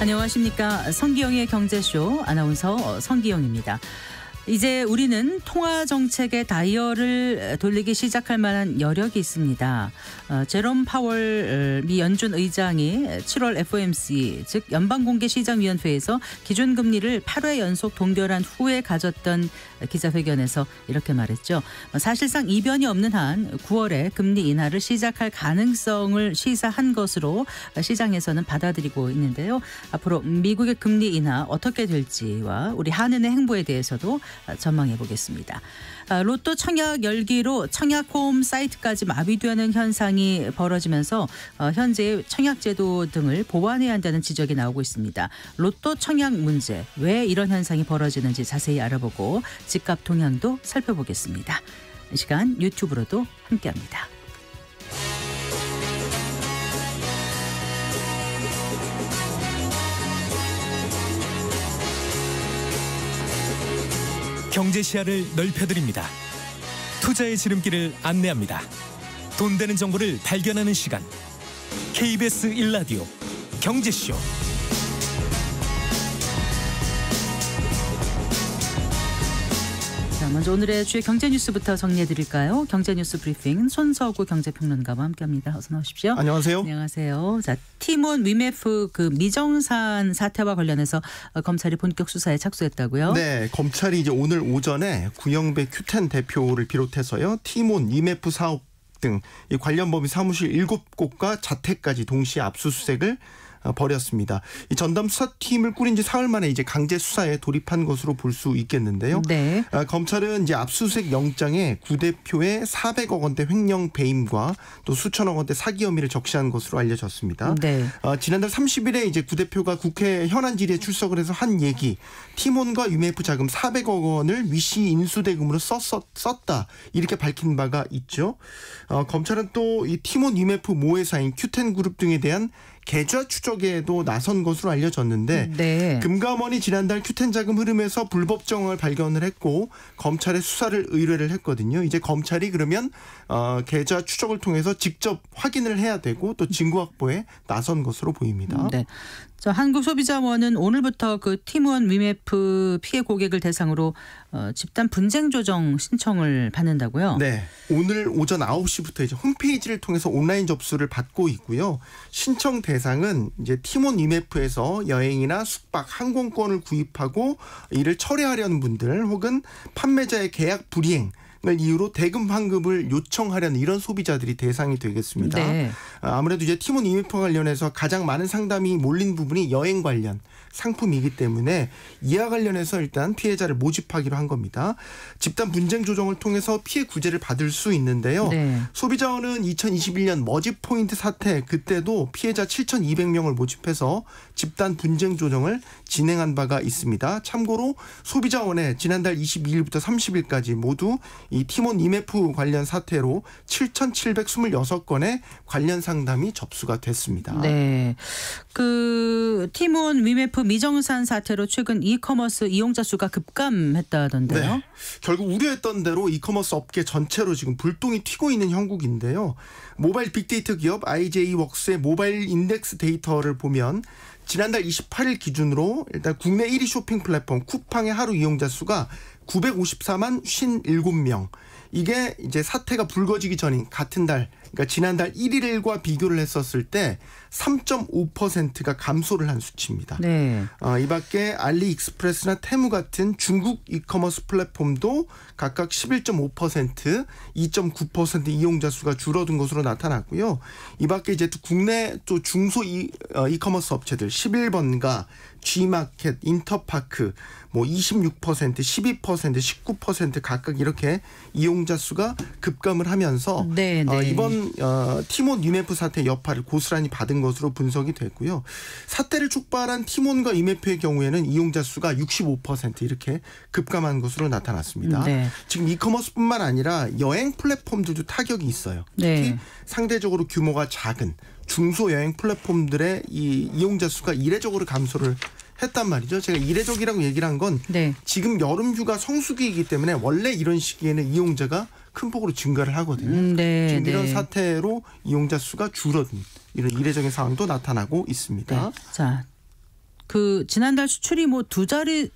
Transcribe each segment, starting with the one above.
안녕하십니까. 성기영의 경제쇼 아나운서 성기영입니다. 이제 우리는 통화 정책의 다이얼을 돌리기 시작할 만한 여력이 있습니다. 어, 제롬 파월 어, 미 연준 의장이 7월 FOMC 즉 연방공개시장위원회에서 기준금리를 8회 연속 동결한 후에 가졌던 기자회견에서 이렇게 말했죠. 사실상 이변이 없는 한 9월에 금리 인하를 시작할 가능성을 시사한 것으로 시장에서는 받아들이고 있는데요. 앞으로 미국의 금리 인하 어떻게 될지와 우리 한은의 행보에 대해서도 아, 전망해 보겠습니다. 아, 로또 청약 열기로 청약홈 사이트까지 마비되는 현상이 벌어지면서 어, 현재 청약제도 등을 보완해야 한다는 지적이 나오고 있습니다. 로또 청약 문제 왜 이런 현상이 벌어지는지 자세히 알아보고 집값 동향도 살펴보겠습니다. 시간 유튜브로도 함께합니다. 경제 시야를 넓혀드립니다. 투자의 지름길을 안내합니다. 돈 되는 정보를 발견하는 시간. KBS 1라디오 경제쇼. 먼저 오늘의 주요 경제 뉴스부터 정리해 드릴까요? 경제 뉴스 브리핑 손서구 경제평론가와 함께합니다. 어서 나오십시오. 안녕하세요. 안녕하세요. 자 티몬 위메프 그 미정산 사태와 관련해서 어, 검찰이 본격 수사에 착수했다고요? 네, 검찰이 이제 오늘 오전에 구영배 큐텐 대표를 비롯해서요 티몬 위메프 사업 등 관련 범위 사무실 7곳과 자택까지 동시에 압수수색을 벌였습니다. 어, 이 전담 수사팀을 꾸린 지 사흘 만에 이제 강제 수사에 돌입한 것으로 볼 수 있겠는데요. 네. 어, 검찰은 이제 압수수색 영장에 구 대표의 400억 원대 횡령 배임과 또 수천억 원대 사기 혐의를 적시한 것으로 알려졌습니다. 네. 어, 지난달 30일에 이제 구 대표가 국회 현안 질의에 출석을 해서 한 얘기 팀원과 유메프 자금 400억 원을 위시 인수대금으로 썼었, 썼다 이렇게 밝힌 바가 있죠. 어, 검찰은 또 이 팀원 유메프 모회사인 큐텐 그룹 등에 대한 계좌 추적에도 나선 것으로 알려졌는데 음, 네. 금감원이 지난달 큐텐 자금 흐름에서 불법 정황을 발견을 했고 검찰에 수사를 의뢰를 했거든요. 이제 검찰이 그러면 어, 계좌 추적을 통해서 직접 확인을 해야 되고 또 증거 확보에 나선 것으로 보입니다. 음, 네. 자, 한국소비자원은 오늘부터 그 팀원 위메프 피해 고객을 대상으로 어, 집단 분쟁 조정 신청을 받는다고요? 네. 오늘 오전 9시부터 이제 홈페이지를 통해서 온라인 접수를 받고 있고요. 신청 대상은 이제 팀원 위메프에서 여행이나 숙박, 항공권을 구입하고 이를 철회하려는 분들 혹은 판매자의 계약 불이행 네, 이유로 대금 환급을 요청하려는 이런 소비자들이 대상이 되겠습니다. 네. 아, 아무래도 이제 팀원 이입과 관련해서 가장 많은 상담이 몰린 부분이 여행 관련 상품이기 때문에 이와 관련해서 일단 피해자를 모집하기로 한 겁니다. 집단 분쟁 조정을 통해서 피해 구제를 받을 수 있는데요. 네. 소비자원은 2021년 머지 포인트 사태 그때도 피해자 7,200명을 모집해서 집단 분쟁 조정을 진행한 바가 있습니다. 참고로 소비자원에 지난달 22일부터 30일까지 모두 이 티몬 이메프 관련 사태로 7,726건의 관련 상담이 접수가 됐습니다. 네. 그 티몬 위메프 미정산 사태로 최근 이커머스 이용자 수가 급감했다던데요. 네. 결국 우려했던 대로 이커머스 업계 전체로 지금 불똥이 튀고 있는 형국인데요. 모바일 빅데이터 기업 IJ웍스의 모바일 인덱스 데이터를 보면 지난달 28일 기준으로 일단 국내 1위 쇼핑 플랫폼 쿠팡의 하루 이용자 수가 954만 57명. 이게 이제 사태가 불거지기 전인 같은 달 그러니까 지난달 1일과 비교를 했었을 때 3.5%가 감소를 한 수치입니다. 네. 어, 이 밖에 알리익스프레스나 테무 같은 중국 이커머스 플랫폼도 각각 11.5%, 2.9% 이용자 수가 줄어든 것으로 나타났고요. 이 밖에 이제 또 국내 또 중소 이, 어, 이커머스 업체들 11번가, G마켓, 인터파크 뭐 26%, 12%, 19% 각각 이렇게 이용자 수가 급감을 하면서 네, 네. 어, 이번 어, 티몬 유메프 사태 여파를 고스란히 받은 것으로 분석이 됐고요. 사태를 촉발한 티몬과 유메프의 경우에는 이용자 수가 65% 이렇게 급감한 것으로 나타났습니다. 네. 지금 이커머스뿐만 아니라 여행 플랫폼들도 타격이 있어요. 네. 특히 네. 상대적으로 규모가 작은 중소 여행 플랫폼들의 이 이용자 수가 이례적으로 감소를 했단 말이죠. 제가 이례적이라고 얘기를 한건 네. 지금 여름 휴가 성수기이기 때문에 원래 이런 시기에는 이용자가 큰 폭으로 증가를 하거든요. 음, 네, 지금 이런 네. 사태로 이용자 수가 줄어든 이런 이례적인 상황도 나타나고 있습니다. 네. 자, 그 지난달 수출이 뭐 두 자리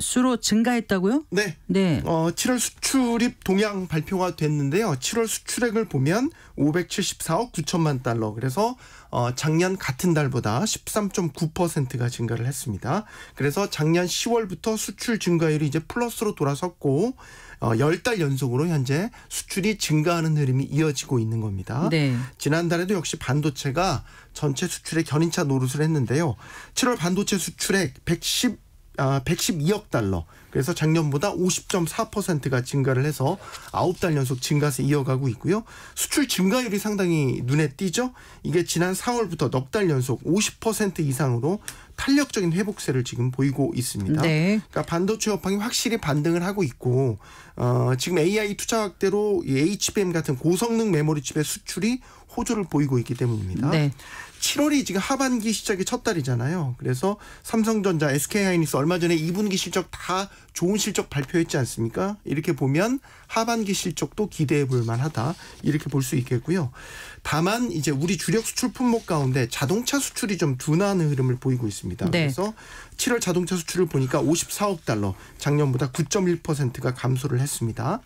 수로 증가했다고요? 네. 네. 어, 7월 수출입 동향 발표가 됐는데요. 7월 수출액을 보면 574억 9천만 달러. 그래서 어, 작년 같은 달보다 13.9%가 증가를 했습니다. 그래서 작년 10월부터 수출 증가율이 이제 플러스로 돌아섰고 어, 10달 연속으로 현재 수출이 증가하는 흐름이 이어지고 있는 겁니다. 네. 지난달에도 역시 반도체가 전체 수출의 견인차 노릇을 했는데요. 7월 반도체 수출액 110 아, 112억 달러. 그래서 작년보다 50.4%가 증가를 해서 9달 연속 증가세 이어가고 있고요. 수출 증가율이 상당히 눈에 띄죠. 이게 지난 4월부터 넉 달 연속 50% 이상으로 탄력적인 회복세를 지금 보이고 있습니다. 네. 그러니까 반도체 업황이 확실히 반등을 하고 있고 어, 지금 AI 투자 확대로 HBM 같은 고성능 메모리 칩의 수출이 호조를 보이고 있기 때문입니다. 네. 7월이 지금 하반기 시작이 첫 달이잖아요. 그래서 삼성전자, SK하이닉스 얼마 전에 2분기 실적 다 좋은 실적 발표했지 않습니까? 이렇게 보면 하반기 실적도 기대해 볼 만하다. 이렇게 볼 수 있겠고요. 다만 이제 우리 주력 수출 품목 가운데 자동차 수출이 좀 둔화하는 흐름을 보이고 있습니다. 네. 그래서 7월 자동차 수출을 보니까 54억 달러, 작년보다 9.1%가 감소를 했습니다.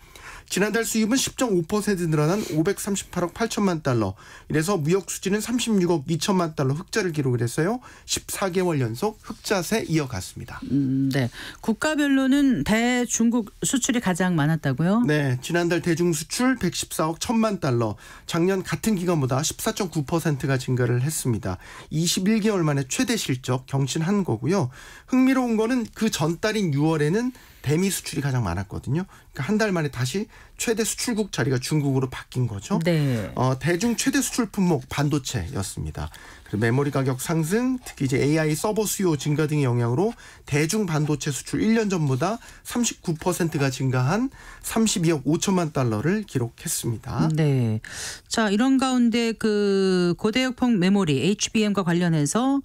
지난달 수입은 10.5% 늘어난 538억 8천만 달러. 이래서 무역 수지는 36억 2천만 달러 흑자를 기록을 했어요. 14개월 연속 흑자세 이어갔습니다. 음, 네. 국가별로는 대중국 수출이 가장 많았다고요? 네. 지난달 대중 수출 114억 1천만 달러. 작년 같은 기간보다 14.9%가 증가를 했습니다. 21개월 만에 최대 실적 경신한 거고요. 흥미로운 거는 그 전달인 6월에는 대미 수출이 가장 많았거든요. 그러니까 한 달 만에 다시 최대 수출국 자리가 중국으로 바뀐 거죠. 네. 어, 대중 최대 수출 품목 반도체였습니다. 메모리 가격 상승, 특히 이제 AI 서버 수요 증가 등의 영향으로 대중 반도체 수출 1년 전보다 39%가 증가한 32억 5천만 달러를 기록했습니다. 네. 자, 이런 가운데 그 고대역폭 메모리 HBM과 관련해서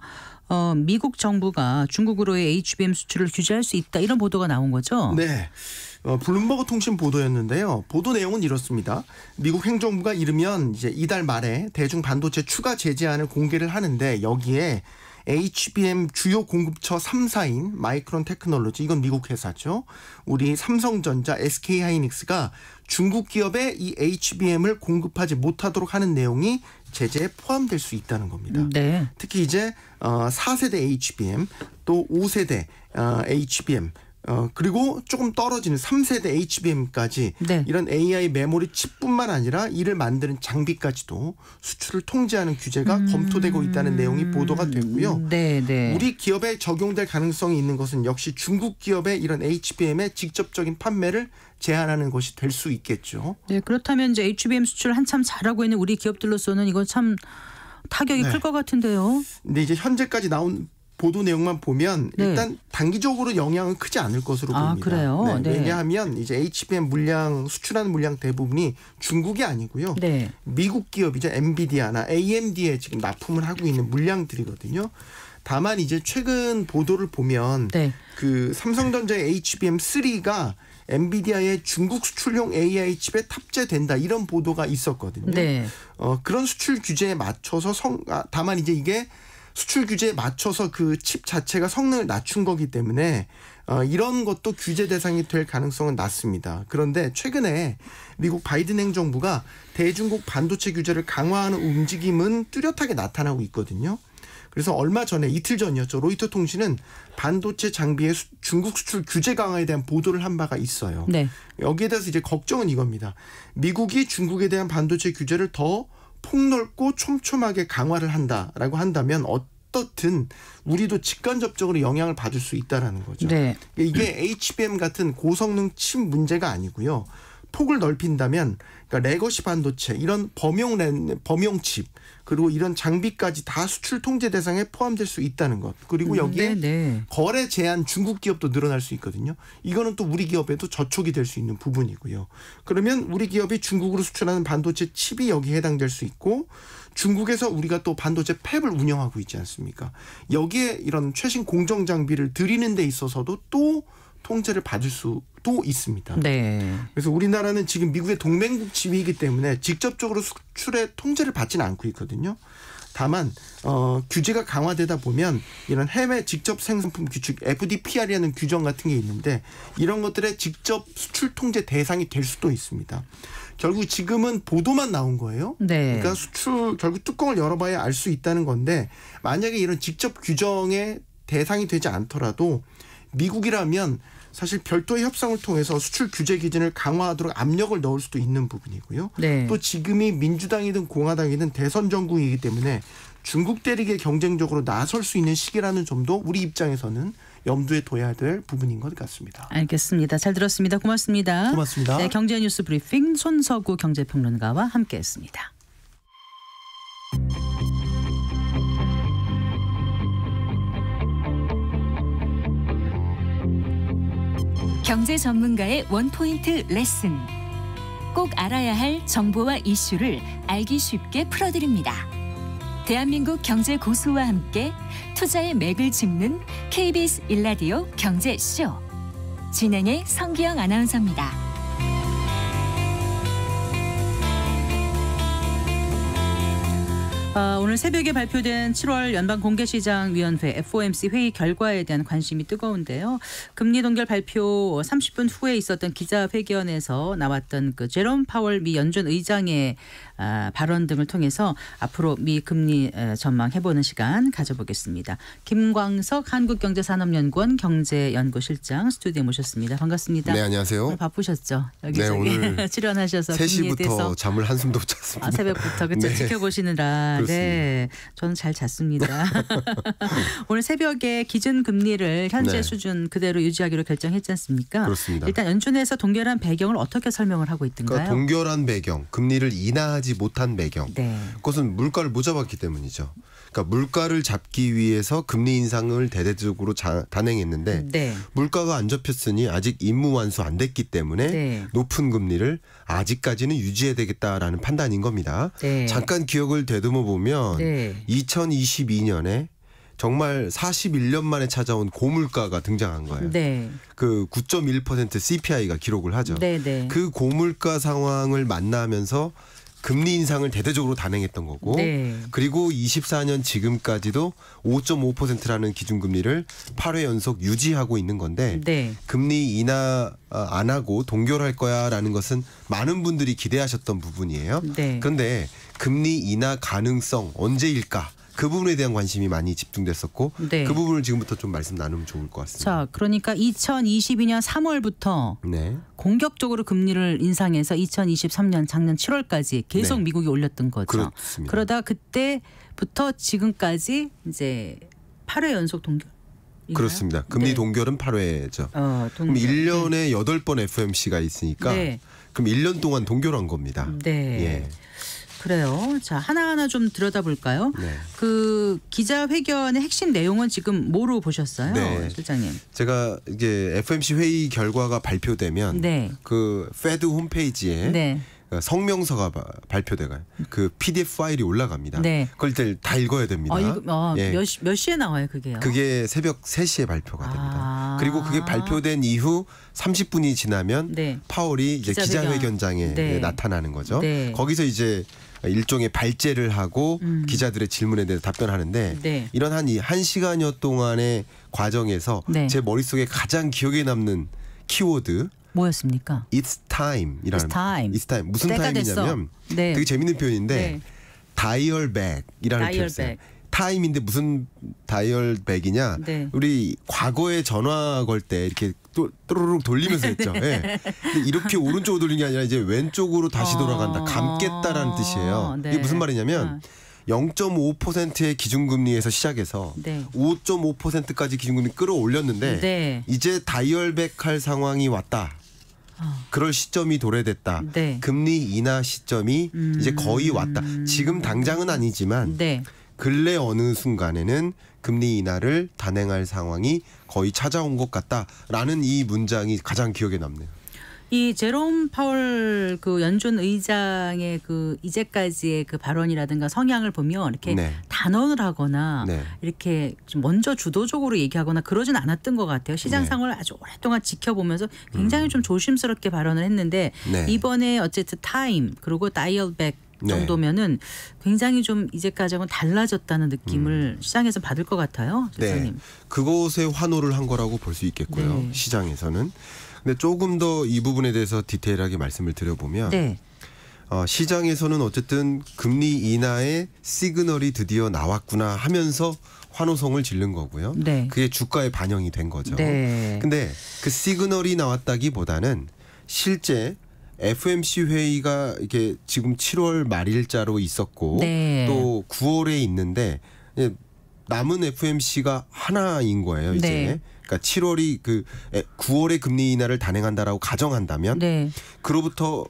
어, 미국 정부가 중국으로의 HBM 수출을 규제할 수 있다 이런 보도가 나온 거죠? 네. 어, 블룸버그 통신 보도였는데요. 보도 내용은 이렇습니다. 미국 행정부가 이르면 이제 이달 말에 대중 반도체 추가 제재안을 공개를 하는데 여기에 HBM 주요 공급처 3사인 마이크론 테크놀로지 이건 미국 회사죠. 우리 삼성전자, SK하이닉스가 중국 기업에 이 HBM을 공급하지 못하도록 하는 내용이 제재에 포함될 수 있다는 겁니다. 네. 특히 이제 어 4세대 HBM 또 5세대 어, HBM 어, 그리고 조금 떨어지는 3세대 HBM까지 네. 이런 AI 메모리 칩뿐만 아니라 이를 만드는 장비까지도 수출을 통제하는 규제가 음. 검토되고 있다는 내용이 보도가 되고요. 음, 네, 네. 우리 기업에 적용될 가능성이 있는 것은 역시 중국 기업의 이런 HBM의 직접적인 판매를 제한하는 것이 될 수 있겠죠. 네, 그렇다면 이제 HBM 수출 한참 잘하고 있는 우리 기업들로서는 이건 참 타격이 네. 클것 같은데요. 근데 이제 현재까지 나온 보도 내용만 보면 네. 일단 단기적으로 영향은 크지 않을 것으로 아, 보입니다. 그래요? 네. 네. 왜냐하면 이제 HBM 물량 수출하는 물량 대부분이 중국이 아니고요. 네. 미국 기업이죠. 엔비디아나 AMD에 지금 납품을 하고 있는 물량들이거든요. 다만 이제 최근 보도를 보면 네. 그 삼성전자의 HBM3가 엔비디아의 중국 수출용 AI 칩에 탑재된다 이런 보도가 있었거든요. 어, 그런 수출 규제에 맞춰서 성 아, 다만 이제 이게 수출 규제에 맞춰서 그 칩 자체가 성능을 낮춘 거기 때문에 어, 이런 것도 규제 대상이 될 가능성은 낮습니다. 그런데 최근에 미국 바이든 행정부가 대중국 반도체 규제를 강화하는 움직임은 뚜렷하게 나타나고 있거든요. 그래서 얼마 전에 이틀 전이었죠. 로이터 통신은 반도체 장비의 수, 중국 수출 규제 강화에 대한 보도를 한 바가 있어요. 네. 여기에 대해서 이제 걱정은 이겁니다. 미국이 중국에 대한 반도체 규제를 더 폭넓고 촘촘하게 강화를 한다라고 한다면 어떻든 우리도 직간접적으로 영향을 받을 수 있다라는 거죠. 네. 이게 HBM 같은 고성능 칩 문제가 아니고요. 폭을 넓힌다면 그러니까 레거시 반도체 이런 범용 랜, 범용 칩 그리고 이런 장비까지 다 수출 통제 대상에 포함될 수 있다는 것 그리고 음, 여기에 음, 네. 거래 제한 중국 기업도 늘어날 수 있거든요. 이거는 또 우리 기업에도 저촉이 될 수 있는 부분이고요. 그러면 우리 기업이 중국으로 수출하는 반도체 칩이 여기에 해당될 수 있고 중국에서 우리가 또 반도체 팹을 운영하고 있지 않습니까? 여기에 이런 최신 공정 장비를 들이는 데 있어서도 또 통제를 받을 수도 있습니다. 네. 그래서 우리나라는 지금 미국의 동맹국 지위이기 때문에 직접적으로 수출에 통제를 받지는 않고 있거든요. 다만 어, 규제가 강화되다 보면 이런 해외 직접 생산품 규칙 FDPR이라는 규정 같은 게 있는데 이런 것들의 직접 수출 통제 대상이 될 수도 있습니다. 결국 지금은 보도만 나온 거예요. 네. 그러니까 수출 결국 뚜껑을 열어봐야 알 수 있다는 건데 만약에 이런 직접 규정의 대상이 되지 않더라도 미국이라면 사실 별도의 협상을 통해서 수출 규제 기준을 강화하도록 압력을 넣을 수도 있는 부분이고요. 네. 또 지금이 민주당이든 공화당이든 대선 정국이기 때문에 중국 대륙에 경쟁적으로 나설 수 있는 시기라는 점도 우리 입장에서는 염두에 둬야 될 부분인 것 같습니다. 알겠습니다. 잘 들었습니다. 고맙습니다. 고맙습니다. 네, 경제뉴스 브리핑 손서구 경제평론가와 함께했습니다. 경제 전문가의 원포인트 레슨. 꼭 알아야 할 정보와 이슈를 알기 쉽게 풀어드립니다. 대한민국 경제 고수와 함께 투자의 맥을 짚는 KBS 일라디오 경제쇼. 진행의 성기영 아나운서입니다. 아, 오늘 새벽에 발표된 7월 연방 공개시장위원회 FOMC 회의 결과에 대한 관심이 뜨거운데요. 금리 동결 발표 30분 후에 있었던 기자회견에서 나왔던 그 제롬 파월 미 연준 의장의 아, 발언 등을 통해서 앞으로 미 금리 전망해보는 시간 가져보겠습니다. 김광석 한국경제산업연구원 경제연구실장 스튜디오에 모셨습니다. 반갑습니다. 네, 안녕하세요. 오늘 바쁘셨죠? 여기저기 네, 출연하셔서 3시부터 잠을 한숨도 못 잤습니다. 아, 새벽부터 그쵸? 네. 지켜보시느라. 그렇습니다. 네, 저는 잘 잤습니다. 오늘 새벽에 기준 금리를 현재 네. 수준 그대로 유지하기로 결정했지 않습니까? 그렇습니다. 일단 연준에서 동결한 배경을 어떻게 설명을 하고 있던가요? 그러니까 동결한 배경, 금리를 인하하지 하지 못한 배경. 네. 그것은 물가를 못 잡았기 때문이죠. 그러니까 물가를 잡기 위해서 금리 인상을 대대적으로 자, 단행했는데 네. 물가가 안 잡혔으니 아직 임무 완수 안 됐기 때문에 네. 높은 금리를 아직까지는 유지해야 되겠다라는 판단인 겁니다. 네. 잠깐 기억을 되듬어 보면 2022년에 정말 41년 만에 찾아온 고물가가 등장한 거예요. 네. 그9.1% CPI가 기록을 하죠. 네, 네. 그 고물가 상황을 만나면서 금리 인상을 대대적으로 단행했던 거고 네. 그리고 24년 지금까지도 5.5%라는 기준금리를 8회 연속 유지하고 있는 건데 네. 금리 인하 아, 안 하고 동결할 거야라는 것은 많은 분들이 기대하셨던 부분이에요. 네. 그런데 금리 인하 가능성 언제일까? 그 부분에 대한 관심이 많이 집중됐었고 네. 그 부분을 지금부터 좀 말씀 나누면 좋을 것 같습니다. 자, 그러니까 2022년 3월부터 네. 공격적으로 금리를 인상해서 2023년 작년 7월까지 계속 네. 미국이 올렸던 거죠. 그렇습니다. 그러다 그때부터 지금까지 이제 8회 연속 동결 그렇습니다. 금리 네. 동결은 8회죠. 어, 동결. 그럼 1년에 네. 8번 FMC가 있으니까 네. 그럼 1년 동안 동결한 겁니다. 네. 예. 그래요. 자 하나하나 좀 들여다볼까요? 네. 그 기자회견의 핵심 내용은 지금 뭐로 보셨어요, 네. 실장님? 제가 이게 FMC 회의 결과가 발표되면 네. 그 페드 홈페이지에 네. 그 성명서가 발표돼가 요그 PDF 파일이 올라갑니다. 네. 그걸 일단 다 읽어야 됩니다. 아, 이거, 아, 예. 몇, 시, 몇 시에 나와요, 그게요? 그게 새벽 3시에 발표가 아. 됩니다. 그리고 그게 발표된 이후 30분이 지나면 네. 파월이 이제 기자회견. 기자회견장에 네. 나타나는 거죠. 네. 거기서 이제 일종의 발제를 하고 음. 기자들의 질문에 대해서 답변하는데 네. 이런 한 이한 시간여 동안의 과정에서 네. 제 머릿속에 가장 기억에 남는 키워드 뭐였습니까? It's time이라는 It's time. It's time. 무슨 타임이냐면 네. 되게 재밌는 표현인데 다이얼 백이라는 표현이에요. 타임인데 무슨 다이얼백이냐. 네. 우리 과거에 전화 걸 때 이렇게 또또르룩 돌리면서 했죠. 예. 네. 이렇게 오른쪽으로 돌리는 게 아니라 이제 왼쪽으로 다시 아. 돌아간다. 감겠다라는 뜻이에요. 이게 무슨 네. 말이냐면 0.5%의 아. 기준금리에서 시작해서 네. 5.5%까지 기준금리 끌어올렸는데 네. 이제 다이얼백 할 상황이 왔다. 아. 그럴 시점이 도래됐다. 네. 금리 인하 시점이 음. 이제 거의 왔다. 지금 당장은 아니지만 네. 근래 어느 순간에는 금리 인하를 단행할 상황이 거의 찾아온 것 같다라는 이 문장이 가장 기억에 남네요. 이 제롬 파월 그 연준 의장의 그 이제까지의 그 발언이라든가 성향을 보면 이렇게 네. 단언을 하거나 네. 이렇게 먼저 주도적으로 얘기하거나 그러진 않았던 것 같아요. 시장 네. 상황을 네. 아주 오랫동안 지켜보면서 굉장히 음. 좀 조심스럽게 발언을 했는데 네. 이번에 어쨌든 타임 그리고 다이얼백 네. 정도면은 굉장히 좀 이제까지하고 달라졌다는 느낌을 음. 시장에서 받을 것 같아요. 교수님. 네. 그곳에 환호를 한 거라고 볼 수 있겠고요. 네. 시장에서는. 근데 조금 더 이 부분에 대해서 디테일하게 말씀을 드려보면 네. 어, 시장에서는 어쨌든 금리 인하의 시그널이 드디어 나왔구나 하면서 환호성을 질른 거고요. 네. 그게 주가에 반영이 된 거죠. 네. 근데 그 시그널이 나왔다기보다는 실제 FMC 회의가 이게 지금 7월 말일자로 있었고 네. 또 9월에 있는데 남은 FMC가 하나인 거예요 이제. 네. 그러니까 7월이 그 9월에 금리 인하를 단행한다라고 가정한다면 네. 그로부터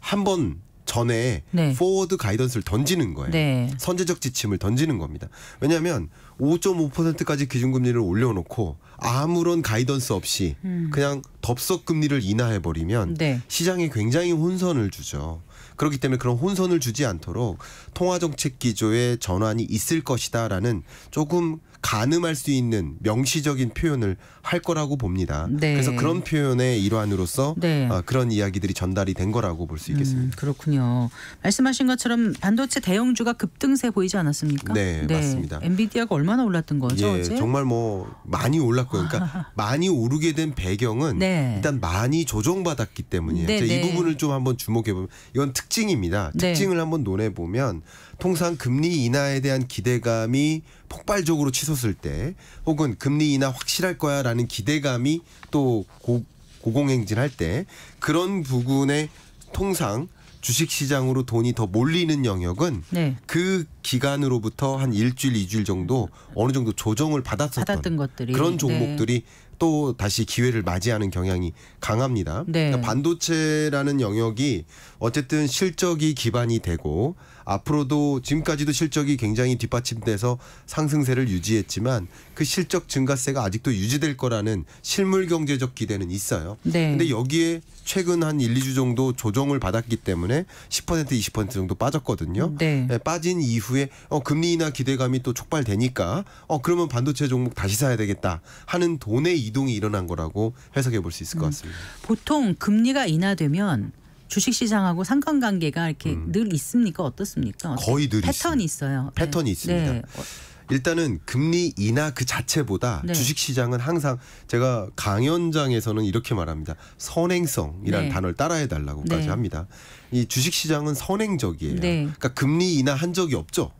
한 번 전에 포워드 네. 가이던스를 던지는 거예요. 네. 선제적 지침을 던지는 겁니다. 왜냐하면 5.5%까지 기준금리를 올려놓고 네. 아무런 가이던스 없이 음. 그냥 덥석 금리를 인하해 버리면 네. 시장에 굉장히 혼선을 주죠. 그렇기 때문에 그런 혼선을 주지 않도록 통화 정책 기조의 전환이 있을 것이다라는 조금 가늠할 수 있는 명시적인 표현을 할 거라고 봅니다. 네. 그래서 그런 표현의 일환으로서 네. 어, 그런 이야기들이 전달이 된 거라고 볼 수 있겠습니다. 음, 그렇군요. 말씀하신 것처럼 반도체 대형주가 급등세 보이지 않았습니까? 네, 네. 맞습니다. 엔비디아가 얼마나 올랐던 거죠? 예, 어제? 정말 뭐 많이 올랐고요. 그러니까 많이 오르게 된 배경은 네. 일단 많이 조정받았기 때문이에요. 네, 이 네. 부분을 좀 한번 주목해 보면 이건 특징입니다. 특징을 한번 논해 보면 통상 금리 인하에 대한 기대감이 폭발적으로 치솟을 때 혹은 금리 인하 확실할 거야라는 기대감이 또 고, 고공행진할 때 그런 부분에 통상 주식시장으로 돈이 더 몰리는 영역은 네. 그 기간으로부터 한 일주일, 이주일 정도 어느 정도 조정을 받았었던 것들이. 그런 네. 종목들이 네. 또 다시 기회를 맞이하는 경향이 강합니다. 네. 그러니까 반도체라는 영역이 어쨌든 실적이 기반이 되고 앞으로도 지금까지도 실적이 굉장히 뒷받침돼서 상승세를 유지했지만 그 실적 증가세가 아직도 유지될 거라는 실물 경제적 기대는 있어요. 네. 근데 여기에 최근 한 1, 2주 정도 조정을 받았기 때문에 10% 20% 정도 빠졌거든요. 네. 네, 빠진 이후에 어, 금리 나 기대감이 또 촉발되니까 어 그러면 반도체 종목 다시 사야 되겠다 하는 돈의 이동이 일어난 거라고 해석해 볼 수 있을 것 음. 같습니다. 음, 보통 금리가 인하되면 주식시장하고 상관관계가 이렇게 음. 늘 있습니까? 어떻습니까? 거의 늘 패턴이 있어요. 네. 패턴이 네. 있습니다. 네. 어. 일단은 금리 인하 그 자체보다 네. 주식시장은 항상 제가 강연장에서는 이렇게 말합니다. 선행성이라는 네. 단어를 따라해달라고까지 네. 합니다. 이 주식시장은 선행적이에요. 네. 그러니까 금리 인하 한 적이 없죠.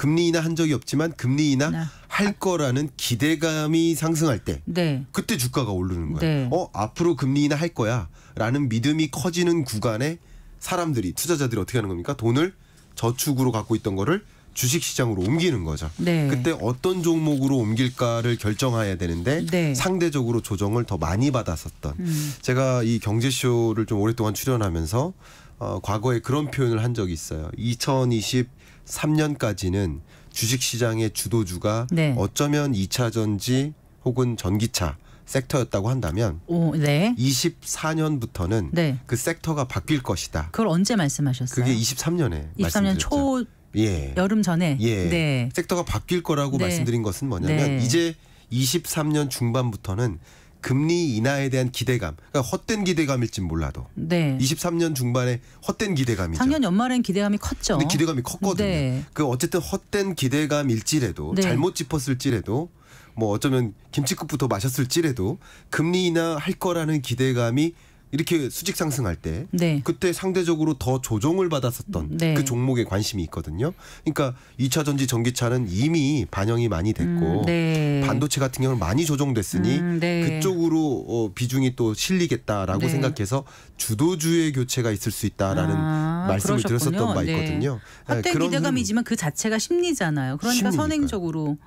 금리 인하 한 적이 없지만 금리 인하 네. 할 거라는 기대감이 상승할 때 네. 그때 주가가 오르는 거예요. 네. 어 앞으로 금리 인하 할 거야라는 믿음이 커지는 구간에 사람들이 투자자들이 어떻게 하는 겁니까? 돈을 저축으로 갖고 있던 거를 주식 시장으로 옮기는 거죠. 네. 그때 어떤 종목으로 옮길까를 결정해야 되는데 네. 상대적으로 조정을 더 많이 받았었던 음. 제가 이 경제쇼를 좀 오랫동안 출연하면서 어, 과거에 그런 표현을 한 적이 있어요. 2020 3년까지는 주식시장의 주도주가 네. 어쩌면 2차 전지 혹은 전기차 섹터였다고 한다면 오, 네. 24년부터는 네. 그 섹터가 바뀔 것이다. 그걸 언제 말씀하셨어요? 그게 23년에 23년 말씀드렸죠. 초 예. 여름 전에 예. 네. 섹터가 바뀔 거라고 네. 말씀드린 것은 뭐냐면 네. 이제 23년 중반부터는 금리 인하에 대한 기대감, 그러니까 헛된 기대감일진 몰라도 네. 23년 중반에 헛된 기대감이죠. 작년 연말엔 기대감이 컸죠. 근데 기대감이 컸거든요. 네. 그 어쨌든 헛된 기대감일지라도 네. 잘못 짚었을지라도 뭐 어쩌면 김치국부터 마셨을지라도 금리 인하 할 거라는 기대감이 이렇게 수직 상승할 때 네. 그때 상대적으로 더 조정을 받았었던 네. 그 종목에 관심이 있거든요. 그러니까 2차 전지 전기차는 이미 반영이 많이 됐고 음, 네. 반도체 같은 경우는 많이 조정됐으니 음, 네. 그쪽으로 어, 비중이 또 실리겠다라고 네. 생각해서 주도주의 교체가 있을 수 있다라는 아, 말씀을 그러셨군요. 드렸었던 바 네. 있거든요. 한때 그런 기대감이지만 그 자체가 심리잖아요. 그러니까 심리니까요. 선행적으로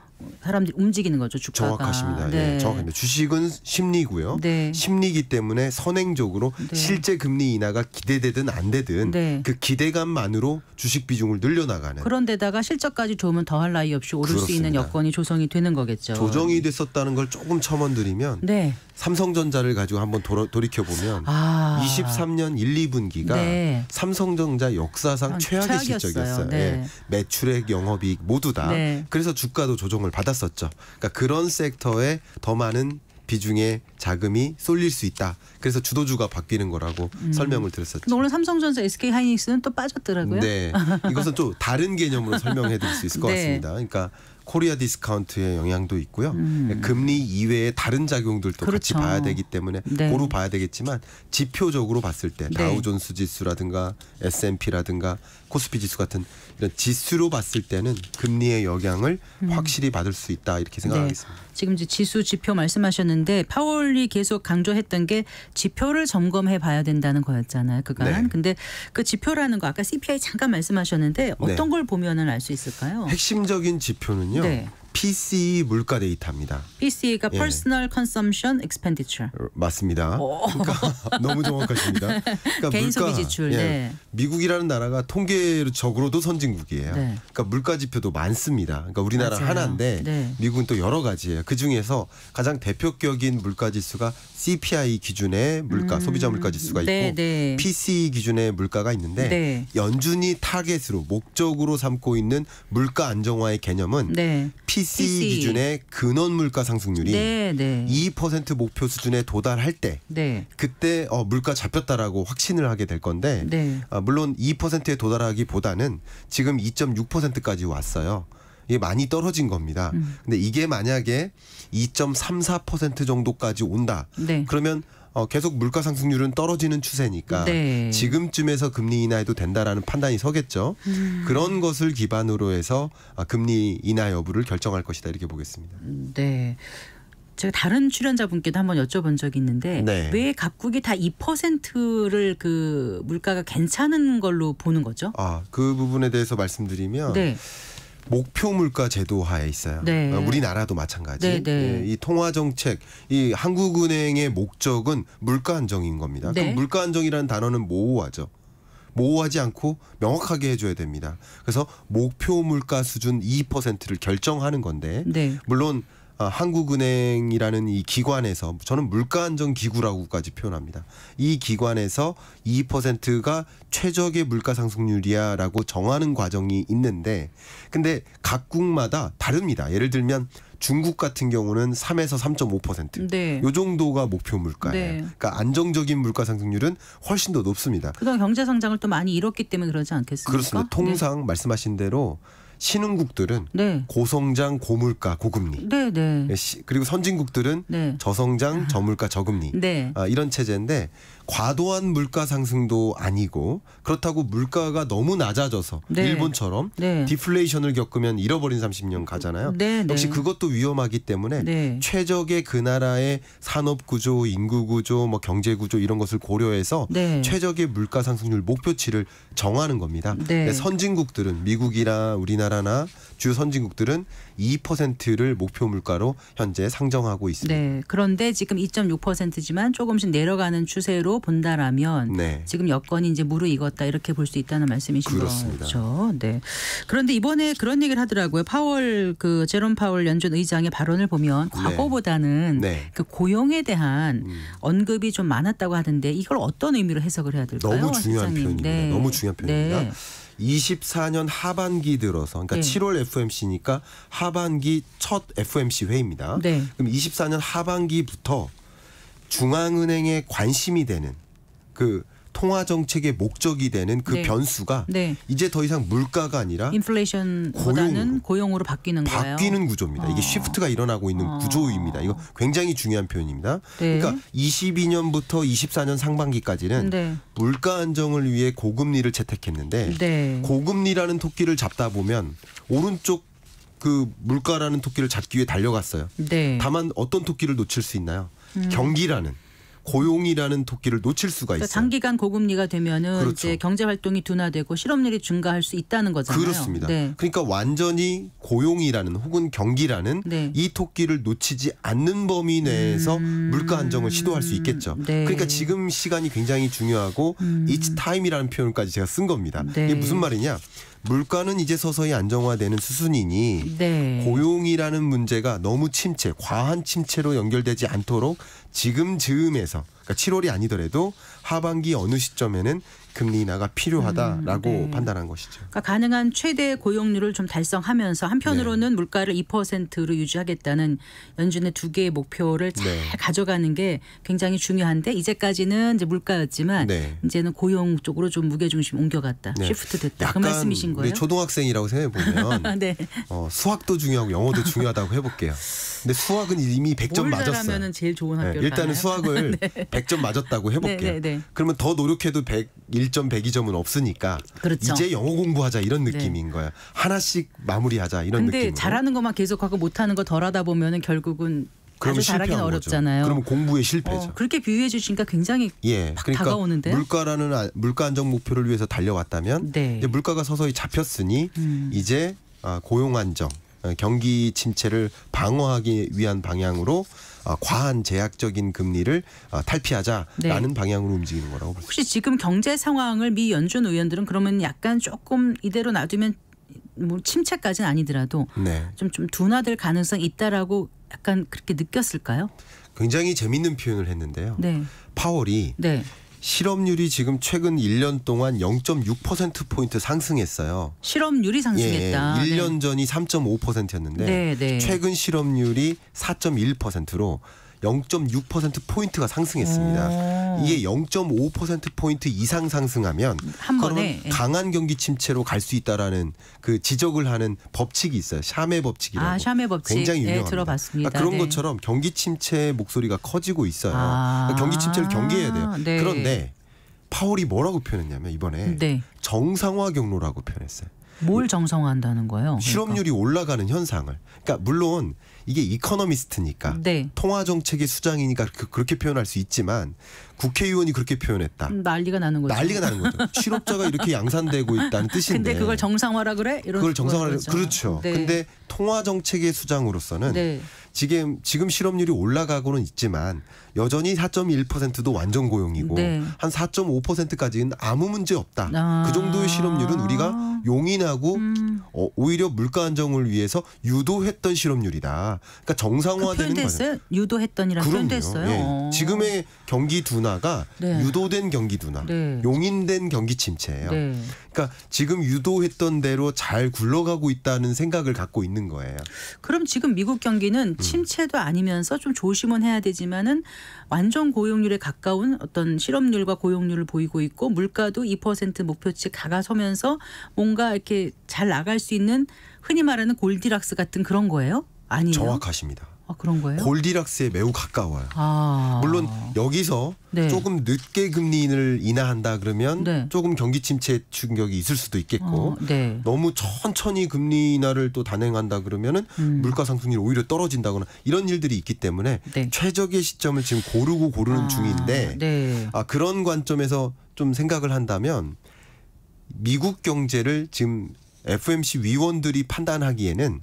사람들이 움직이는 거죠 주가가. 정확하십니다. 예. 네. 예, 정확합니다. 주식은 심리고요. 네. 심리기 때문에 선행적으로 네. 실제 금리 인하가 기대되든 안 되든 네. 그 기대감만으로 주식 비중을 늘려나가는. 그런데다가 실적까지 좋으면 더할 나위 없이 오를 그렇습니다. 수 있는 여건이 조성이 되는 거겠죠. 조정이 됐었다는 걸 조금 첨언드리면 네. 삼성전자를 가지고 한번 돌이켜 보면 아. 23년 1, 2분기가 네. 삼성전자 역사상 아, 최악의 실적이었어요. 네. 예. 매출액, 영업이익 모두 다. 네. 그래서 주가도 조정을 받았었죠. 그러니까 그런 섹터에 더 많은 비중의 자금이 쏠릴 수 있다. 그래서 주도주가 바뀌는 거라고 음. 설명을 드렸었죠. 오늘 삼성전자, SK 하이닉스는 또 빠졌더라고요. 네, 이것은 좀 다른 개념으로 설명해 드릴 수 있을 것 네. 같습니다. 그러니까 코리아 디스카운트의 영향도 있고요. 음. 네, 금리 이외의 다른 작용들도 그렇죠. 같이 봐야 되기 때문에 네. 고루 봐야 되겠지만 지표적으로 봤을 때 네. 다우존스 지수라든가 S&P라든가 코스피 지수 같은 이런 지수로 봤을 때는 금리의 영향을 음. 확실히 받을 수 있다 이렇게 생각하겠습니다. 네. 지금 이제 지수 지표 말씀하셨는데 파월이 계속 강조했던 게 지표를 점검해 봐야 된다는 거였잖아요. 그간. 네. 근데 그 지표라는 거 아까 CPI 잠깐 말씀하셨는데 네. 어떤 걸 보면은 알 수 있을까요? 핵심적인 지표는 보면요. 네. p c 물가 데이터입니다. p c 가 예. Personal Consumption Expenditure. 어, 맞습니다. 그러니까 너무 정확하십니다. 그러니까 개인 소비 지출. 예. 네. 미국이라는 나라가 통계적으로도 선진국이에요. 네. 그러니까 물가 지표도 많습니다. 그러니까 우리나라 맞아요. 하나인데 네. 미국은 또 여러 가지예요. 그 중에서 가장 대표격인 물가 지수가 CPI 기준의 물가 음. 소비자 물가 지수가 네, 있고 네. p c 기준의 물가가 있는데 네. 연준이 타겟으로 목적으로 삼고 있는 물가 안정화의 개념은 네. PC MPC, p c 기준의 근원 물가 상승률이 네, 네. 2% 목표 수준에 도달할 때 네. 그때 어, 물가 잡혔다라고 확신을 하게 될 건데 어, 물론 2%에 도달하기보다는 지금 2.6%까지 왔어요. 이게 많이 떨어진 겁니다. 음. 근데 이게 만약에 2.34% 정도까지 온다. 네. 그러면 어, 계속 물가 상승률은 떨어지는 추세니까 네. 지금쯤에서 금리 인하해도 된다라는 판단이 서겠죠. 음. 그런 것을 기반으로 해서 아, 금리 인하 여부를 결정할 것이다 이렇게 보겠습니다. 음, 네. 제가 다른 출연자분께도 한번 여쭤본 적이 있는데 네. 왜 각국이 다 2%를 그 물가가 괜찮은 걸로 보는 거죠? 아, 그 부분에 대해서 말씀드리면 네. 목표 물가 제도화에 있어요. 네. 어, 우리나라도 마찬가지. 네, 네. 예, 이 통화 정책, 이 한국은행의 목적은 물가 안정인 겁니다. 그럼 네. 물가 안정이라는 단어는 모호하죠. 모호하지 않고 명확하게 해줘야 됩니다. 그래서 목표 물가 수준 2%를 결정하는 건데 네. 물론 아, 한국은행이라는 이 기관에서 저는 물가안정 기구라고까지 표현합니다. 이 기관에서 2%가 최적의 물가 상승률이야라고 정하는 과정이 있는데 근데 각국마다 다릅니다. 예를 들면 중국 같은 경우는 3에서 3.5%. 네. 요 정도가 목표 물가예요. 네. 그러니까 안정적인 물가 상승률은 훨씬 더 높습니다. 그동안 경제 성장을 또 많이 잃었기 때문에 그러지 않겠습니까? 그렇습니다. 통상 네. 말씀하신 대로 신흥국들은 네. 고성장 고물가 고금리. 네, 네. 그리고 선진국들은 네. 저성장 아. 저물가 저금리. 네. 아, 이런 체제인데 과도한 물가 상승도 아니고 그렇다고 물가가 너무 낮아져서 네. 일본처럼 네. 디플레이션을 겪으면 잃어버린 30년 가잖아요. 네, 네, 역시 그것도 위험하기 때문에 네. 최적의 그 나라의 산업 구조, 인구 구조, 뭐 경제 구조 이런 것을 고려해서 네. 최적의 물가 상승률 목표치를 정하는 겁니다. 선진국들은 미국이나 우리나라나 주요 선진국들은 2%를 목표 물가로 현재 상정하고 있습니다. 네. 그런데 지금 2.6%지만 조금씩 내려가는 추세로 본다라면 네. 지금 여건이 이제 무르익었다 이렇게 볼 수 있다는 말씀이신 그렇습니다. 거죠. 네. 그런데 이번에 그런 얘기를 하더라고요. 파월 그 제롬 파월 연준 의장의 발언을 보면 네. 과거보다는 네. 네. 그 고용에 대한 음. 언급이 좀 많았다고 하던데 이걸 어떤 의미로 해석을 해야 될까요? 너무 중요한 표현입니다. 네. 너무 중요한 표현입니다. 네. 24년 하반기 들어서 그러니까 네. 7월 FOMC니까 하반기 첫 FOMC 회입니다. 네. 그럼 24년 하반기부터 중앙은행에 관심이 되는 그 통화 정책의 목적이 되는 그 네. 변수가 네. 이제 더 이상 물가가 아니라 인플레이션보다는 고용, 으로 바뀌는 거예요. 바뀌는 구조입니다. 이게 시프트가 아. 일어나고 있는 어. 구조입니다. 이거 굉장히 중요한 표현입니다. 네. 그러니까 22년부터 24년 상반기까지는 네. 물가 안정을 위해 고금리를 채택했는데 네. 고금리라는 토끼를 잡다 보면 오른쪽 그 물가라는 토끼를 잡기 위해 달려갔어요. 네. 다만 어떤 토끼를 놓칠 수 있나요? 음. 경기라는 고용이라는 도끼를 놓칠 수가 그러니까 있어요. 그러니까 장기간 고금리가 되면은 그렇죠. 이제 경제 활동이 둔화되고 실업률이 증가할 수 있다는 거잖아요. 그렇습니다. 네. 그러니까 완전히 고용이라는 혹은 경기라는 네. 이 토끼를 놓치지 않는 범위 내에서 음... 물가 안정을 시도할 수 있겠죠. 네. 그러니까 지금 시간이 굉장히 중요하고 음... it's time이라는 표현까지 제가 쓴 겁니다. 네. 이게 무슨 말이냐? 물가는 이제 서서히 안정화되는 수순이니 네. 고용이라는 문제가 너무 침체, 과한 침체로 연결되지 않도록 지금 즈음에서 그러니까 7월이 아니더라도 하반기 어느 시점에는 금리 인하가 필요하다라고 음, 네. 판단한 것이죠. 그러니까 가능한 최대 고용률을 좀 달성하면서 한편으로는 네. 물가를 2%로 유지하겠다는 연준의 두 개의 목표를 잘 네. 가져가는 게 굉장히 중요한데 이제까지는 이제 물가였지만 네. 이제는 고용 쪽으로 좀 무게 중심 옮겨갔다. 쉬프트 네. 됐다. 그 말씀이신 거예요? 초등학생이라고 생각해 보면 네. 어, 수학도 중요하고 영어도 중요하다고 해볼게요. 근데 수학은 이미 100점 맞았어요. 제일 좋은 학교 일단은 가나요? 수학을 100점 맞았다고 해볼게요. 그러면 더 노력해도 101 1점 102점은 없으니까 그렇죠. 이제 영어 공부하자 이런 네. 느낌인 네. 거야. 하나씩 마무리하자 이런 근데 느낌으로. 잘하는 것만 계속하고 못하는 거 덜하다 보면은 결국은 그러면 아주 하긴 어렵잖아요. 그러면 공부의 실패죠. 어, 그렇게 비유해 주시니까 굉장히 예, 그러니까 다가오는데 물가라는 아, 물가 안정 목표를 위해서 달려왔다면 네. 이제 물가가 서서히 잡혔으니 음. 이제 아, 고용 안정, 어, 경기 침체를 방어하기 위한 방향으로 어, 과한 제약적인 금리를 어, 탈피하자라는 네. 방향으로 움직이는 거라고 봅니다. 지금 경제 상황을 미 연준 의원들은 그러면 약간 조금 이대로 놔두면 뭐 침체까지는 아니더라도 네. 좀, 좀 둔화될 가능성이 있다라고 약간 그렇게 느꼈을까요? 굉장히 재밌는 표현을 했는데요. 네. 파월이 네. 실업률이 지금 최근 1년 동안 0.6% 포인트 상승했어요. 실업률이 상승했다. 예, 1년 전이 3.5%였는데 네, 네. 최근 실업률이 4.1%로 0.6% 포인트가 상승했습니다. 오. 이게 0.5% 포인트 이상 상승하면 그러면 예. 강한 경기 침체로 갈 수 있다라는 그 지적을 하는 법칙이 있어요. 샤메 법칙이라고. 아, 샤메 법칙. 굉장히 예, 유명합 네, 들어봤습니다. 그러니까 그런 네. 것처럼 경기 침체 목소리가 커지고 있어요. 아. 그러니까 경기 침체를 경계해야 돼요. 네. 그런데 파월이 뭐라고 표현했냐면 이번에 네. 정상화 경로라고 표현했어요. 뭘 정상화한다는 거예요? 그러니까. 실업률이 그러니까. 올라가는 현상을. 그러니까 물론 이게 이코노미스트니까 네. 통화 정책의 수장이니까 그, 렇게 표현할 수 있지만 국회의원이 그렇게 표현했다. 음, 난리가 나는 거죠. 난리가 나는 거죠. 실업자가 이렇게 양산되고 있다는 뜻인데. 근데 그걸 정상화라 그래? 이런 그걸 정상화라 그렇죠. 그렇죠. 네. 근데 통화 정책의 수장으로서는 네. 지금 지금 실업률이 올라가고는 있지만 여전히 4.1%도 완전 고용이고 네. 한 4.5%까지는 아무 문제 없다. 아. 그 정도의 실업률은 우리가 용인하고 음. 어, 오히려 물가 안정을 위해서 유도했던 실업률이다. 그러니까 정상화되는 그 거예요. 유도했던이라는 표현도 했어요. 예. 어. 지금의 경기 둔화가 네. 유도된 경기 둔화, 네. 용인된 경기 침체예요. 네. 그러니까 지금 유도했던 대로 잘 굴러가고 있다는 생각을 갖고 있는 거예요. 그럼 지금 미국 경기는 음. 침체도 아니면서 좀 조심은 해야 되지만은 완전 고용률에 가까운 어떤 실업률과 고용률을 보이고 있고 물가도 2% 목표치 가가서면서 뭔가 이렇게 잘 나갈 수 있는 흔히 말하는 골디락스 같은 그런 거예요? 아니에요? 정확하십니다. 아, 그런 거예요? 골디락스에 매우 가까워요. 아. 물론 여기서 네. 조금 늦게 금리를 인하한다 그러면 네. 조금 경기 침체 충격이 있을 수도 있겠고 어, 네. 너무 천천히 금리 인하를 또 단행한다 그러면은 음. 물가 상승률이 오히려 떨어진다거나 이런 일들이 있기 때문에 네. 최적의 시점을 지금 고르고 고르는 아, 중인데 네. 아 그런 관점에서 좀 생각을 한다면 미국 경제를 지금 FMC 위원들이 판단하기에는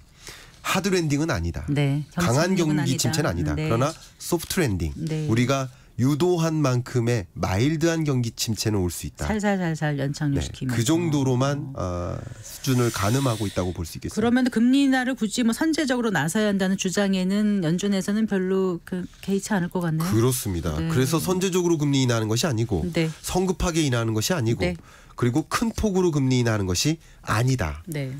하드랜딩은 아니다. 네, 강한 경기 침체는 아니다. 네. 그러나 소프트랜딩. 네. 우리가 유도한 만큼의 마일드한 경기 침체는 올 수 있다. 살살살살 연착륙시키면 네, 그 정도로만 어, 수준을 가늠하고 있다고 볼 수 있겠습니다. 그러면 금리 인하를 굳이 뭐 선제적으로 나서야 한다는 주장에는 연준에서는 별로 그 개의치 않을 것 같네요. 그렇습니다. 네. 그래서 선제적으로 금리 인하는 것이 아니고 네. 성급하게 인하는 것이 아니고 그리고 큰 폭으로 금리 인하는 것이 아니다. 네.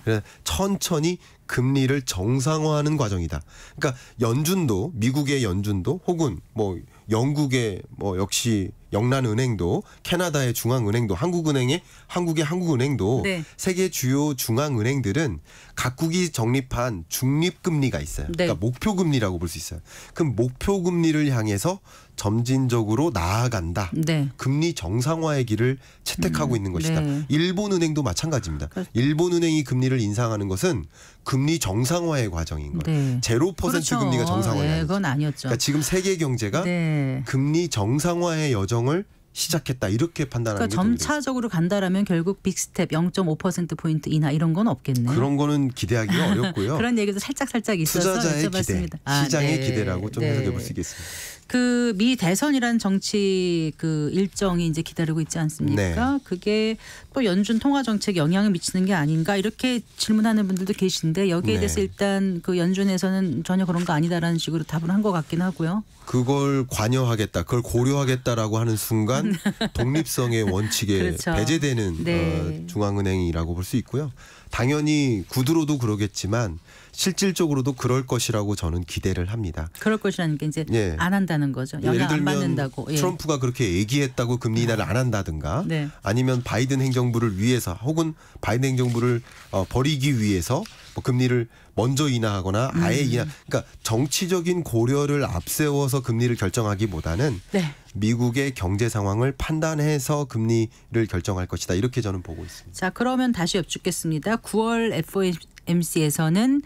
천천히 금리를 정상화하는 과정이다. 그러니까 연준도 미국의 연준도 혹은 뭐 영국의 뭐 역시 영란은행도 캐나다의 중앙은행도 한국은행의 한국의 한국은행도 네. 세계 주요 중앙은행들은 각국이 정립한 중립금리가 있어요. 네. 그러니까 목표금리라고 볼 수 있어요. 그럼 목표금리를 향해서 점진적으로 나아간다. 네. 금리 정상화의 길을 채택하고 음, 있는 네. 것이다. 네. 일본은행도 마찬가지입니다. 그렇죠. 일본은행이 금리를 인상하는 것은 금리 정상화의 과정인 거예요. 네. 제로 퍼센트 그렇죠. 금리가 정상화예요. 네, 그건 아니었죠. 그러니까 지금 세계 경제가 네. 금리 정상화의 여정 운영을 시작했다 이렇게 판단하는 그러니까 점차적으로 간다라면 결국 빅스텝 0.5% 포인트 인하 이런 건 없겠네요. 그런 거는 기대하기 어렵고요. 그런 얘기도 살짝 살짝 있어서 투자자의 기대, 시장의 아, 네. 기대라고 좀 네. 해석해 볼수 있겠습니다. 그미 대선이란 정치 그 일정이 이제 기다리고 있지 않습니까? 네. 그게 또 연준 통화 정책 영향을 미치는 게 아닌가 이렇게 질문하는 분들도 계신데 여기에 네. 대해서 일단 그 연준에서는 전혀 그런 거 아니다라는 식으로 답을 한것 같긴 하고요. 그걸 관여하겠다, 그걸 고려하겠다라고 하는 순간 독립성의 원칙에 그렇죠. 배제되는 네. 어, 중앙은행이라고 볼 수 있고요. 당연히 구두로도 그러겠지만 실질적으로도 그럴 것이라고 저는 기대를 합니다. 그럴 것이라는 게 이제 예. 안 한다는 거죠. 영향 안 받는다고. 예. 트럼프가 그렇게 얘기했다고 금리 인하를 안 한다든가 네. 아니면 바이든 행정부를 위해서 혹은 바이든 행정부를 어, 버리기 위해서 뭐 금리를 먼저 인하하거나 음. 아예 음. 인하 그러니까 정치적인 고려를 앞세워서 금리를 결정하기보다는 네. 미국의 경제 상황을 판단해서 금리를 결정할 것이다. 이렇게 저는 보고 있습니다. 자, 그러면 다시 여쭙겠습니다. 9월 FOMC에서는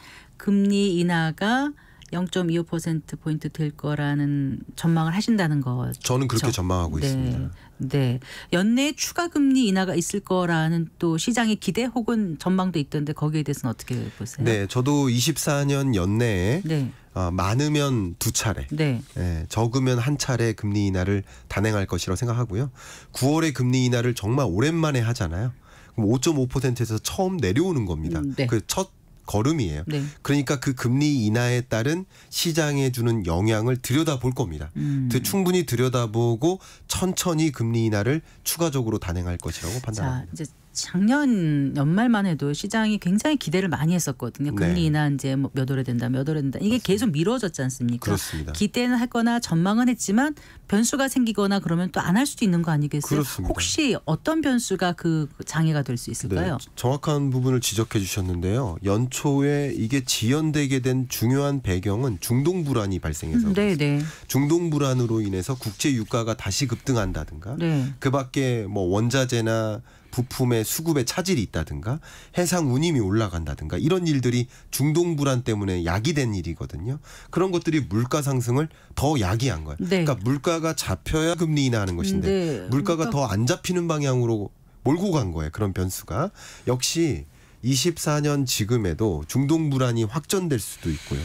금리 인하가 0.25%포인트 될 거라는 전망을 하신다는 거. 저는 그렇게 전망하고 네. 있습니다. 네. 연내 추가 금리 인하가 있을 거라는 또 시장의 기대 혹은 전망도 있던데 거기에 대해서는 어떻게 보세요? 네. 저도 24년 연내에 네. 어, 많으면 두 차례, 네. 예, 적으면 한 차례 금리 인하를 단행할 것이라고 생각하고요. 9월에 금리 인하를 정말 오랜만에 하잖아요. 그럼 5.5%에서 처음 내려오는 겁니다. 음, 네. 그첫 걸음이에요. 네. 그러니까 그 금리 인하에 따른 시장에 주는 영향을 들여다볼 겁니다. 음. 그 충분히 들여다보고 천천히 금리 인하를 추가적으로 단행할 것이라고 판단합니다. 자, 작년 연말만 해도 시장이 굉장히 기대를 많이 했었거든요. 네. 금리 인하 이제 뭐 몇 월에 된다, 몇 월에 된다. 이게 그습니다 계속 미뤄졌지 않습니까? 그렇습니다. 기대는 했거나 전망은 했지만 변수가 생기거나 그러면 또 안 할 수도 있는 거 아니겠어요? 그렇습니다. 혹시 어떤 변수가 그 장애가 될 수 있을까요? 네. 정확한 부분을 지적해 주셨는데요. 연초에 이게 지연되게 된 중요한 배경은 중동 불안이 발생해서 음, 네, 네. 중동 불안으로 인해서 국제 유가가 다시 급등한다든가 네. 그밖에 뭐 원자재나 부품의 수급에 차질이 있다든가 해상 운임이 올라간다든가 이런 일들이 중동 불안 때문에 야기된 일이거든요. 그런 것들이 물가 상승을 더 야기한 거예요. 네. 그러니까 물가가 잡혀야 금리 인하하는 것인데 네. 물가가 그러니까. 더안 잡히는 방향으로 몰고 간 거예요. 그런 변수가 역시 24년 지금에도 중동 불안이 확전될 수도 있고요.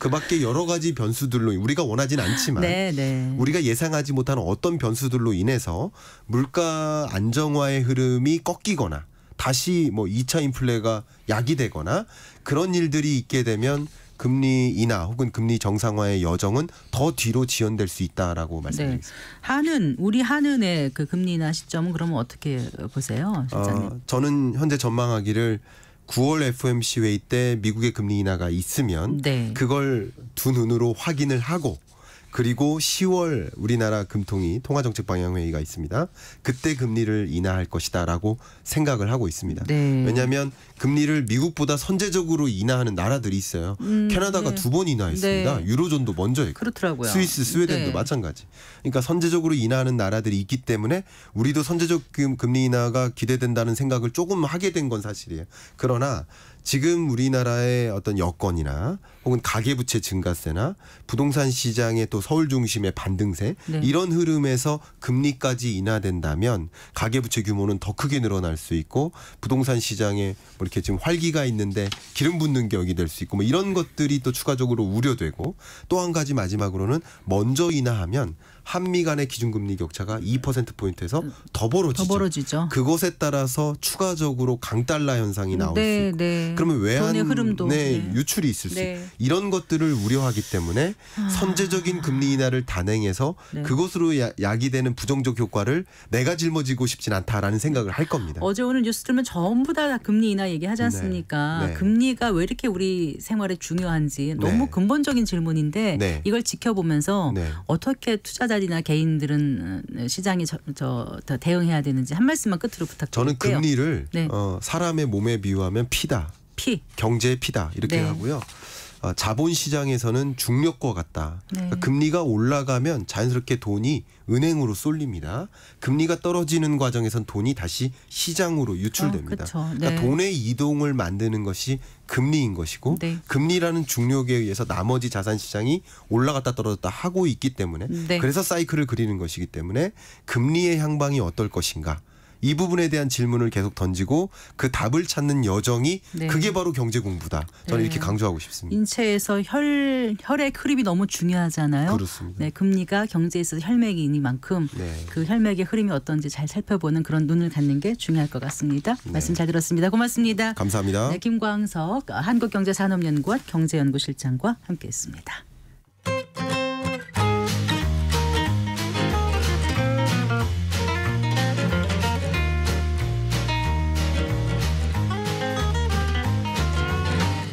그밖에 여러 가지 변수들로 우리가 원하진 않지만 네, 네. 우리가 예상하지 못한 어떤 변수들로 인해서 물가 안정화의 흐름이 꺾이거나 다시 뭐 2차 인플레가 약이 되거나 그런 일들이 있게 되면 금리 인하 혹은 금리 정상화의 여정은 더 뒤로 지연될 수 있다라고 네. 말씀드리겠습니다. 네. 한은 우리 한은의 그 금리 인하 시점은 그러면 어떻게 보세요, 어, 실장님? 어, 저는 현재 전망하기를 9월 FOMC 회의 때 미국의 금리 인하가 있으면 네. 그걸 두 눈으로 확인을 하고 그리고 10월 우리나라 금통위 통화정책 방향회의가 있습니다. 그때 금리를 인하할 것이다라고 생각을 하고 있습니다. 네. 왜냐하면 금리를 미국보다 선제적으로 인하하는 나라들이 있어요. 음, 네. 캐나다가 네. 두번 인하했습니다. 네. 유로존도 먼저 했고 그렇더라고요. 스위스, 스웨덴도 네. 마찬가지. 그러니까 선제적으로 인하하는 나라들이 있기 때문에 우리도 선제적 금리 인하가 기대된다는 생각을 조금 하게 된 건 사실이에요. 그러나 지금 우리나라의 어떤 여건이나 혹은 가계부채 증가세나 부동산 시장의 또 서울 중심의 반등세 네. 이런 흐름에서 금리까지 인하된다면 가계부채 규모는 더 크게 늘어날 수 있고 부동산 시장에 뭐 이렇게 지금 활기가 있는데 기름 붓는 격이 될 수 있고 뭐 이런 것들이 또 추가적으로 우려되고 또 한 가지 마지막으로는 먼저 인하하면 한미 간의 기준금리 격차가 2%포인트에서 음. 더 벌어지죠. 더 벌어지죠. 그것에 따라서 추가적으로 강달러 현상이 나올 네, 수 있고 네. 그러면 외환 흐름도 네, 네. 유출이 있을 수 네. 있고 이런 것들을 우려하기 때문에 아. 선제적인 금리 인하를 단행해서 네. 그것으로 야, 야기되는 부정적 효과를 내가 짊어지고 싶진 않다라는 생각을 할 겁니다. 어제 오늘 뉴스 들면 전부 다 금리 인하 얘기하지 않습니까? 금리가 왜 이렇게 우리 생활에 중요한지 너무 근본적인 질문인데 이걸 지켜보면서 어떻게 투자자 기업이나 개인들은 어, 시장이 저, 저 대응해야 되는지 한 말씀만 끝으로 부탁드릴게요. 저는 금리를 네. 어, 사람의 몸에 비유하면 피다. 피. 경제의 피다 이렇게 네. 하고요. 어, 자본 시장에서는 중력과 같다. 그러니까 네. 그러니까 금리가 올라가면 자연스럽게 돈이 은행으로 쏠립니다. 금리가 떨어지는 과정에선 돈이 다시 시장으로 유출됩니다. 아, 그러니까 네. 그러니까 돈의 이동을 만드는 것이 금리인 것이고 네. 금리라는 중력에 의해서 나머지 자산 시장이 올라갔다 떨어졌다 하고 있기 때문에 네. 그래서 사이클을 그리는 것이기 때문에 금리의 향방이 어떨 것인가 이 부분에 대한 질문을 계속 던지고 그 답을 찾는 여정이 네. 그게 바로 경제 공부다. 저는 네. 이렇게 강조하고 싶습니다. 인체에서 혈 혈액 흐름이 너무 중요하잖아요. 그렇습니다. 네, 금리가 경제에서 혈맥이니만큼 네. 그 혈맥의 흐름이 어떤지 잘 살펴보는 그런 눈을 갖는 게 중요할 것 같습니다. 네. 말씀 잘 들었습니다. 고맙습니다. 감사합니다. 네, 김광석 한국경제산업연구원 경제연구실장과 함께했습니다.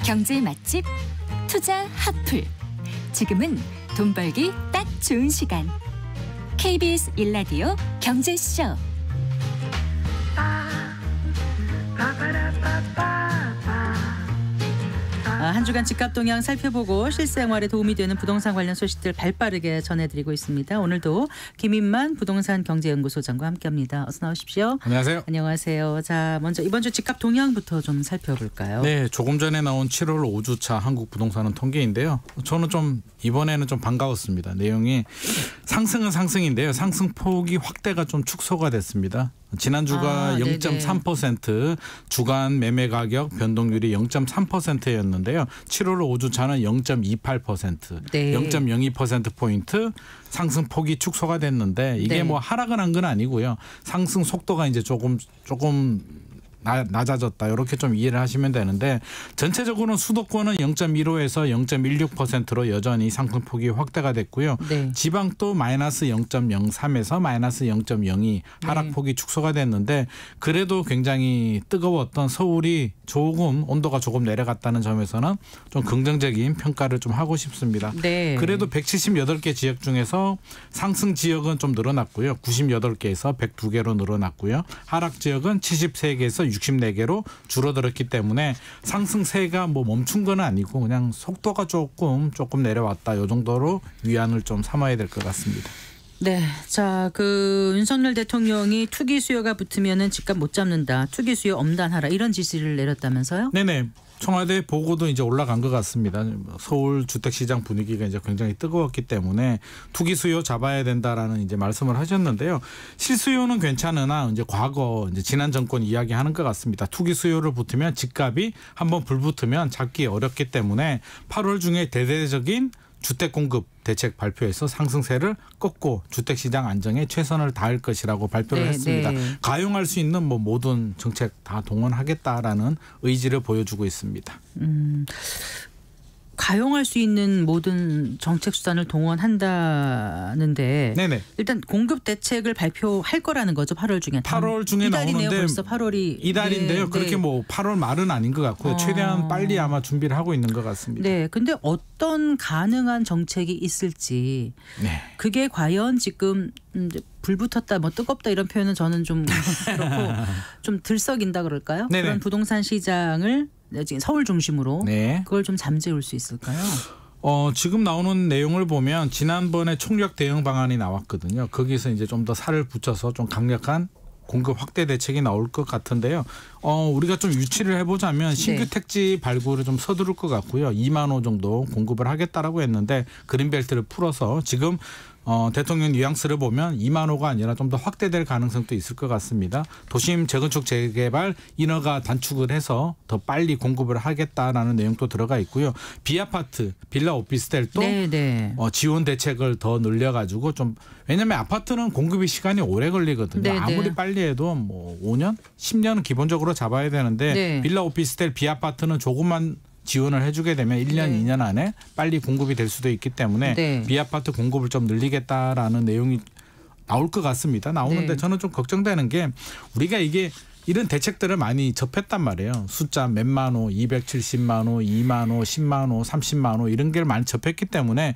경제 맛집 투자 핫플 지금은 돈 벌기 딱 좋은 시간 KBS 일라디오 경제쇼 아, 아, 한 주간 집값 동향 살펴보고 실생활에 도움이 되는 부동산 관련 소식들 발빠르게 전해드리고 있습니다. 오늘도 김인만 부동산 경제연구소장과 함께합니다. 어서 나오십시오. 안녕하세요. 안녕하세요. 자, 먼저 이번 주 집값 동향부터 좀 살펴볼까요? 네, 조금 전에 나온 7월 5주차 한국 부동산은 통계인데요. 저는 좀 이번에는 좀 반가웠습니다. 내용이 상승은 상승인데요. 상승폭이 확대가 좀 축소가 됐습니다. 지난주가 아, 0.3% 주간 매매 가격 변동률이 0.3%였는데요. 7월 5주차는 0.28%, 네. 0.02% 포인트 상승 폭이 축소가 됐는데 이게 네. 뭐 하락은 한 건 아니고요. 상승 속도가 이제 조금 조금 낮아졌다 이렇게 좀 이해를 하시면 되는데 전체적으로는 수도권은 0.15에서 0.16%로 여전히 상승폭이 확대가 됐고요. 네. 지방도 마이너스 0.03에서 마이너스 0.02 하락폭이 네. 축소가 됐는데 그래도 굉장히 뜨거웠던 서울이 조금 온도가 조금 내려갔다는 점에서는 좀 긍정적인 평가를 좀 하고 싶습니다. 네. 그래도 178개 지역 중에서 상승 지역은 좀 늘어났고요. 98개에서 102개로 늘어났고요. 하락 지역은 73개에서 64개로 줄어들었기 때문에 상승세가 뭐 멈춘 건 아니고 그냥 속도가 조금 조금 내려왔다. 요 정도로 위안을 좀 삼아야 될 것 같습니다. 네. 자, 그 윤석열 대통령이 투기 수요가 붙으면은 집값 못 잡는다. 투기 수요 엄단하라. 이런 지시를 내렸다면서요? 네네. 청와대 보고도 이제 올라간 것 같습니다. 서울 주택시장 분위기가 이제 굉장히 뜨거웠기 때문에 투기 수요 잡아야 된다라는 이제 말씀을 하셨는데요. 실수요는 괜찮으나 이제 과거 이제 지난 정권 이야기하는 것 같습니다. 투기 수요를 붙으면 집값이 한번 불붙으면 잡기 어렵기 때문에 8월 중에 대대적인 주택 공급 대책 발표에서 상승세를 꺾고 주택 시장 안정에 최선을 다할 것이라고 발표를 네, 했습니다. 네. 가용할 수 있는 뭐 모든 정책 다 동원하겠다라는 의지를 보여주고 있습니다. 음, 가용할 수 있는 모든 정책 수단을 동원한다는데 네네. 일단 공급 대책을 발표할 거라는 거죠 8월 중에 8월 중에 나오는데 벌써 8월이 이달인데요 예, 네, 그렇게 뭐 8월 말은 아닌 것 같고요 어. 최대한 빨리 아마 준비를 하고 있는 것 같습니다. 네, 근데 어떤 가능한 정책이 있을지 네. 그게 과연 지금 불 붙었다 뭐 뜨겁다 이런 표현은 저는 좀 그렇고 좀 들썩인다 그럴까요? 네네. 그런 부동산 시장을 네, 지 서울 중심으로 네. 그걸 좀 잠재울 수 있을까요? 어, 지금 나오는 내용을 보면 지난번에 총력 대응 방안이 나왔거든요. 거기서 이제 좀 더 살을 붙여서 좀 강력한 공급 확대 대책이 나올 것 같은데요. 어, 우리가 좀 유치를 해보자면 네. 신규 네. 택지 발굴을 좀 서두를 것 같고요. 2만 호 정도 공급을 하겠다라고 했는데 그린벨트를 풀어서 지금 어, 대통령 뉘앙스를 보면 2만 호가 아니라 좀 더 확대될 가능성도 있을 것 같습니다. 도심 재건축 재개발 인허가 단축을 해서 더 빨리 공급을 하겠다라는 내용도 들어가 있고요. 비아파트, 빌라 오피스텔도 네, 네. 어, 지원 대책을 더 늘려가지고 좀 왜냐하면 아파트는 공급이 시간이 오래 걸리거든요. 네네. 네. 아무리 빨리 해도 뭐 5년, 10년은 기본적으로 잡아야 되는데 네. 빌라 오피스텔 비아파트는 조금만 지원을 해주게 되면 1년, 네. 2년 안에 빨리 공급이 될 수도 있기 때문에 네. 비아파트 공급을 좀 늘리겠다라는 내용이 나올 것 같습니다. 나오는데 네. 저는 좀 걱정되는 게 우리가 이게 이런 대책들을 많이 접했단 말이에요. 숫자 몇만 호, 270만 호, 2만 호, 10만 호, 30만 호 이런 걸 많이 접했기 때문에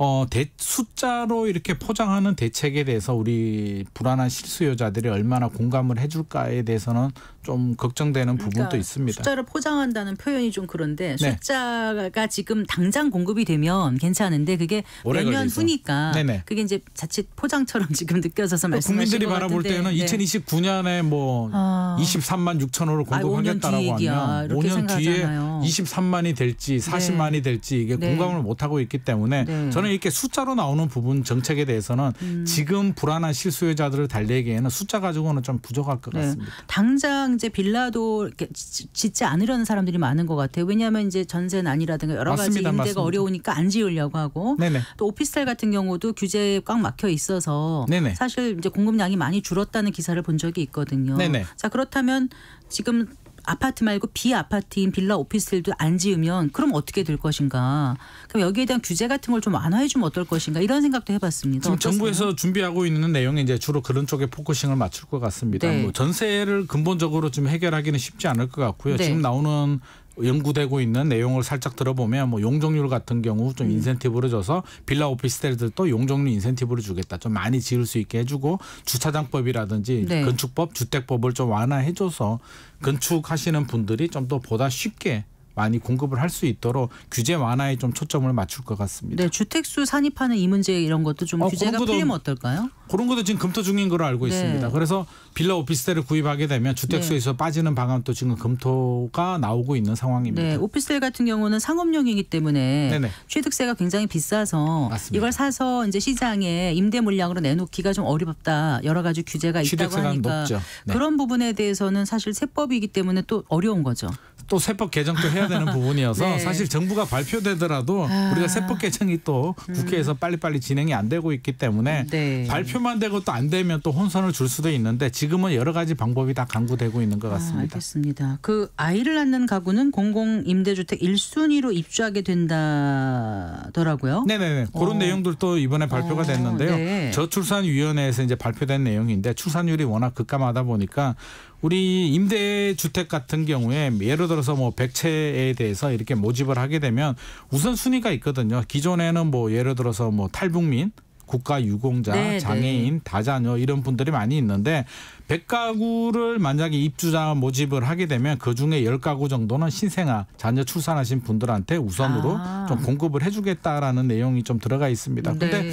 어, 대, 숫자로 이렇게 포장하는 대책에 대해서 우리 불안한 실수요자들이 얼마나 공감을 해줄까에 대해서는 좀 걱정되는 부분도 그러니까 있습니다. 숫자를 포장한다는 표현이 좀 그런데 네. 숫자가 지금 당장 공급이 되면 괜찮은데 그게 몇 년 후니까 네네. 그게 이제 자칫 포장처럼 지금 느껴져서 그러니까 말씀하신 국민들이 바라볼 때는 네. 2029년에 뭐 아... 23만 6천호로 공급하겠다라고 하면 5년 뒤에 23만이 될지 40만이 네. 될지 이게 네. 공감을 못 하고 있기 때문에 네. 저는 이렇게 숫자로 나오는 부분 정책에 대해서는 음... 지금 불안한 실수요자들을 달래기에는 숫자 가지고는 좀 부족할 것 네. 같습니다. 당장 이제 빌라도 짓지 않으려는 사람들이 많은 것 같아요. 왜냐하면 이제 전세 난이라든가 여러 맞습니다, 가지 임대가 맞습니다. 어려우니까 안 지으려고 하고 네네. 또 오피스텔 같은 경우도 규제에 꽉 막혀 있어서 네네. 사실 이제 공급량이 많이 줄었다는 기사를 본 적이 있거든요. 네네. 자 그렇다면 지금 아파트 말고 비아파트인 빌라 오피스텔도 안 지으면 그럼 어떻게 될 것인가. 그럼 여기에 대한 규제 같은 걸 좀 완화해 주면 어떨 것인가 이런 생각도 해봤습니다. 지금 어떠세요? 정부에서 준비하고 있는 내용이 이제 주로 그런 쪽에 포커싱을 맞출 것 같습니다. 네. 뭐 전세를 근본적으로 좀 해결하기는 쉽지 않을 것 같고요. 네. 지금 나오는 연구되고 있는 내용을 살짝 들어보면 뭐 용적률 같은 경우 좀 음. 인센티브를 줘서 빌라 오피스텔들도 용적률 인센티브를 주겠다. 좀 많이 지을 수 있게 해주고 주차장법이라든지 네. 건축법, 주택법을 좀 완화해줘서 건축하시는 분들이 좀 더 보다 쉽게 많이 공급을 할 수 있도록 규제 완화에 좀 초점을 맞출 것 같습니다. 네, 주택수 산입하는 이 문제 이런 것도 좀 어, 규제가 것도, 풀리면 어떨까요? 그런 것도 지금 검토 중인 걸로 알고 네. 있습니다. 그래서 빌라 오피스텔을 구입하게 되면 주택수에서 네. 빠지는 방안도 지금 검토가 나오고 있는 상황입니다. 네, 오피스텔 같은 경우는 상업용이기 때문에 네네. 취득세가 굉장히 비싸서 맞습니다. 이걸 사서 이제 시장에 임대 물량으로 내놓기가 좀 어렵다. 여러 가지 규제가 있다고 하니까 높죠. 네. 그런 부분에 대해서는 사실 세법이기 때문에 또 어려운 거죠. 또 세법 개정도 해야 되는 부분이어서 네. 사실 정부가 발표되더라도 아. 우리가 세법 개정이 또 음. 국회에서 음. 빨리빨리 진행이 안 되고 있기 때문에 네. 발표만 되고 또 안 되면 또 혼선을 줄 수도 있는데 지금은 여러 가지 방법이 다 강구되고 있는 것 아, 같습니다. 아, 알겠습니다. 그 아이를 낳는 가구는 공공 임대주택 1순위로 입주하게 된다더라고요. 네네네. 그런 어. 내용들도 이번에 발표가 어. 됐는데요. 네. 저출산위원회에서 이제 발표된 내용인데 출산율이 워낙 급감하다 보니까 우리 임대주택 같은 경우에 예를 들어서 뭐백채에 대해서 이렇게 모집을 하게 되면 우선순위가 있거든요. 기존에는 뭐 예를 들어서 뭐 탈북민 국가 유공자, 네, 네. 장애인, 네. 다자녀 이런 분들이 많이 있는데 100가구를 만약에 입주자 모집을 하게 되면 그중에 10가구 정도는 신생아, 자녀 출산하신 분들한테 우선으로 아. 좀 공급을 해 주겠다라는 내용이 좀 들어가 있습니다. 네. 근데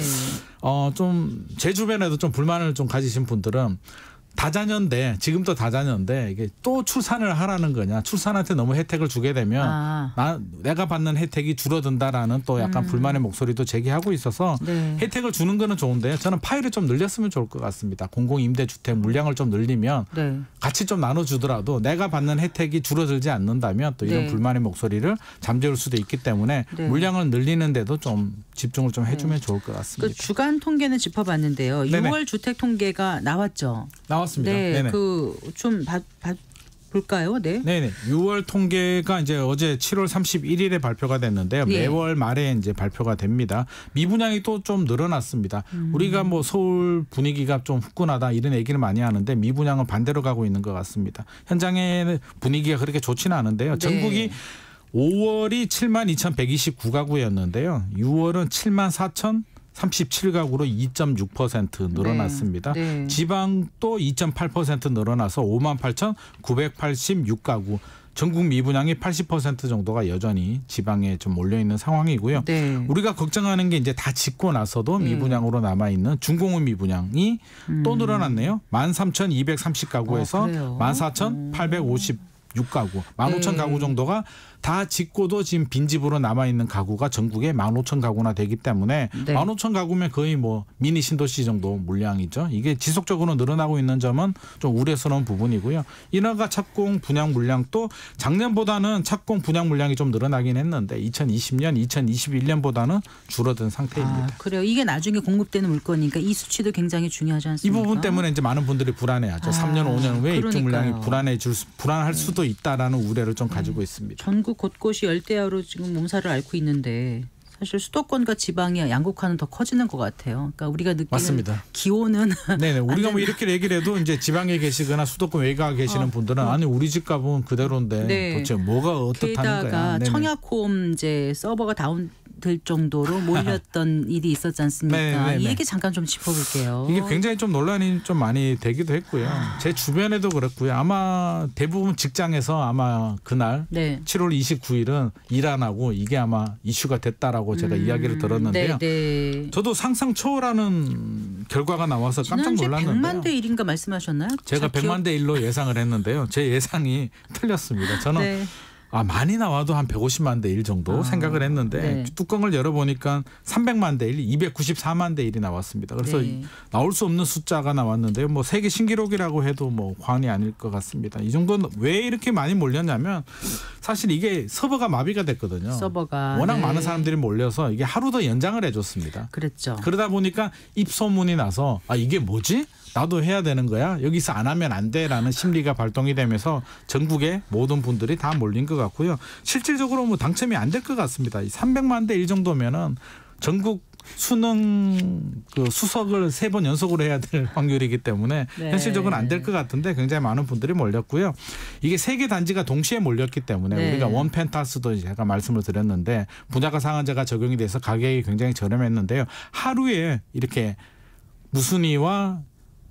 어, 어좀제 주변에도 좀 불만을 좀 가지신 분들은 다자녀인데 지금도 다자녀인데 이게 또 출산을 하라는 거냐 출산한테 너무 혜택을 주게 되면 아. 나 내가 받는 혜택이 줄어든다라는 또 약간 음. 불만의 목소리도 제기하고 있어서 네. 혜택을 주는 거는 좋은데 저는 파일을 좀 늘렸으면 좋을 것 같습니다 공공 임대주택 물량을 좀 늘리면 네. 같이 좀 나눠주더라도 내가 받는 혜택이 줄어들지 않는다면 또 이런 네. 불만의 목소리를 잠재울 수도 있기 때문에 네. 물량을 늘리는데도 좀 집중을 좀 해주면 네. 좋을 것 같습니다 그 주간 통계는 짚어봤는데요 네네. 6월 주택 통계가 나왔죠 나왔 나왔습니다. 네, 그좀 봐, 볼까요? 네. 네, 6월 통계가 이제 어제 7월 31일에 발표가 됐는데요. 네. 매월 말에 이제 발표가 됩니다. 미분양이 또 좀 늘어났습니다. 음. 우리가 뭐 서울 분위기가 좀 후끈하다 이런 얘기를 많이 하는데 미분양은 반대로 가고 있는 것 같습니다. 현장의 분위기가 그렇게 좋지는 않은데요. 네. 전국이 5월이 72,129가구였는데요. 6월은 74,000 37가구로 2.6% 늘어났습니다. 네. 네. 지방도 2.8% 늘어나서 5만 8,986가구 전국 미분양의 80% 정도가 여전히 지방에 좀 몰려 있는 상황이고요. 네. 우리가 걱정하는 게 이제 다 짓고 나서도 미분양으로 음. 남아 있는 중공업 미분양이 음. 또 늘어났네요. 13,230가구에서 어, 14,850 6가구, 15,000가구 정도가 다 짓고도 지금 빈집으로 남아있는 가구가 전국에 만 오천 가구나 되기 때문에 네. 만 오천 가구면 거의 뭐 미니 신도시 정도 물량이죠. 이게 지속적으로 늘어나고 있는 점은 좀 우려스러운 부분이고요. 인허가 착공 분양 물량도 작년보다는 착공 분양 물량이 좀 늘어나긴 했는데 2020년, 2021년보다는 줄어든 상태입니다. 아, 그래요. 이게 나중에 공급되는 물건이니까 이 수치도 굉장히 중요하지 않습니까? 이 부분 때문에 이제 많은 분들이 불안해하죠. 아, 3년, 5년 후에 입주 물량이 불안해질 수, 불안할 수도 있다라는 우려를 좀 가지고 음. 있습니다. 음, 전국 곳곳이 열대야로 지금 몸살을 앓고 있는데 사실 수도권과 지방이 양극화는 더 커지는 것 같아요. 그러니까 우리가 느끼는 맞습니다. 기온은 네네 우리가 뭐 이렇게 얘기를 해도 이제 지방에 계시거나 수도권 외곽에 계시는 어, 분들은 어. 아니 우리 집값은 그대로인데 네. 도대체 뭐가 어떻다는 거야. 게다가 청약홈 이제 서버가 다운 될 정도로 몰렸던 일이 있었지 않습니까? 네, 네 이 네. 얘기 잠깐 좀 짚어볼게요. 이게 굉장히 좀 논란이 좀 많이 되기도 했고요. 제 주변에도 그렇고요. 아마 대부분 직장에서 아마 그날 네. 7월 29일은 일 안 하고 이게 아마 이슈가 됐다라고 제가 음, 이야기를 들었는데요. 네네. 네. 저도 상상 초월하는 결과가 나와서 깜짝 놀랐는데요. 100만 대 1인가 말씀하셨나요? 제가 100만 기억... 대 1로 예상을 했는데요. 제 예상이 틀렸습니다. 저는 네. 아 많이 나와도 한 150만 대1 정도 아, 생각을 했는데 네. 뚜껑을 열어보니까 300만 대 1, 294만 대 1이 나왔습니다. 그래서 네. 나올 수 없는 숫자가 나왔는데요. 뭐 세계 신기록이라고 해도 뭐 과언이 아닐 것 같습니다. 이 정도는 왜 이렇게 많이 몰렸냐면 사실 이게 서버가 마비가 됐거든요. 서버가 워낙 네. 많은 사람들이 몰려서 이게 하루 더 연장을 해줬습니다. 그랬죠. 그러다 보니까 입소문이 나서 아 이게 뭐지? 나도 해야 되는 거야. 여기서 안 하면 안 돼라는 심리가 발동이 되면서 전국의 모든 분들이 다 몰린 것 같고요. 실질적으로 뭐 당첨이 안 될 것 같습니다. 300만 대일 정도면은 전국 수능 그 수석을 세 번 연속으로 해야 될 확률이기 때문에 네. 현실적으로 안될 것 같은데 굉장히 많은 분들이 몰렸고요. 이게 세 개 단지가 동시에 몰렸기 때문에 네. 우리가 원 펜타스도 제가 말씀을 드렸는데 분야가 상한제가 적용이 돼서 가격이 굉장히 저렴했는데요. 하루에 이렇게 무순위와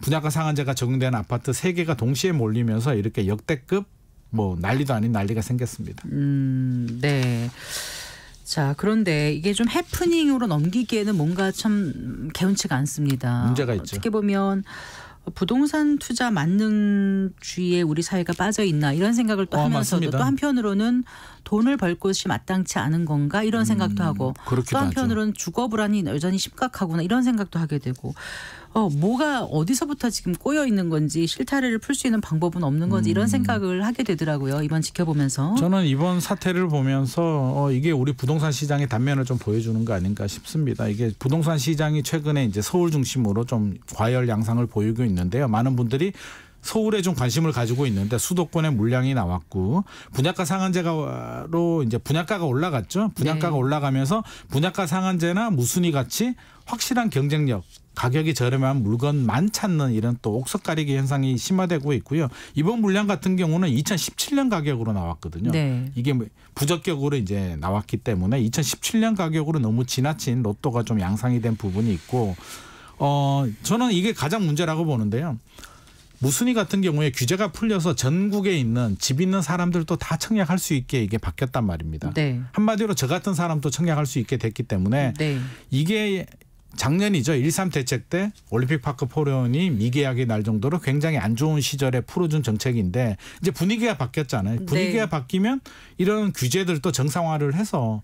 분양가 상한제가 적용된 아파트 세개가 동시에 몰리면서 이렇게 역대급 뭐 난리도 아닌 난리가 생겼습니다. 음, 네. 자, 그런데 이게 좀 해프닝으로 넘기기에는 뭔가 참 개운치가 않습니다. 문제가 있죠. 어떻게 보면 부동산 투자 만능주의에 우리 사회가 빠져 있나 이런 생각을 또 어, 하면서도 맞습니다. 또 한편으로는 돈을 벌 곳이 마땅치 않은 건가 이런 생각도 음, 하고 또 한편으로는 하죠. 주거 불안이 여전히 심각하구나 이런 생각도 하게 되고 어, 뭐가 어디서부터 지금 꼬여 있는 건지 실타래를 풀 수 있는 방법은 없는 건지 음. 이런 생각을 하게 되더라고요. 이번 지켜보면서. 저는 이번 사태를 보면서 어, 이게 우리 부동산 시장의 단면을 좀 보여주는 거 아닌가 싶습니다. 이게 부동산 시장이 최근에 이제 서울 중심으로 좀 과열 양상을 보이고 있는데요. 많은 분들이 서울에 좀 관심을 가지고 있는데 수도권에 물량이 나왔고 분양가 상한제가로 이제 분양가가 올라갔죠. 분양가가 네. 올라가면서 분양가 상한제나 무순위 같이 확실한 경쟁력 가격이 저렴한 물건만 찾는 이런 또 옥석 가리기 현상이 심화되고 있고요. 이번 물량 같은 경우는 2017년 가격으로 나왔거든요. 네. 이게 뭐 부적격으로 이제 나왔기 때문에 2017년 가격으로 너무 지나친 로또가 좀 양상이 된 부분이 있고 어 저는 이게 가장 문제라고 보는데요. 무순위 같은 경우에 규제가 풀려서 전국에 있는 집 있는 사람들도 다 청약할 수 있게 이게 바뀌었단 말입니다. 네. 한마디로 저 같은 사람도 청약할 수 있게 됐기 때문에 네. 이게 작년이죠. 1.3 대책 때 올림픽파크 포련이 미계약이 날 정도로 굉장히 안 좋은 시절에 풀어준 정책인데 이제 분위기가 바뀌었잖아요. 네. 분위기가 네. 바뀌면 이런 규제들도 정상화를 해서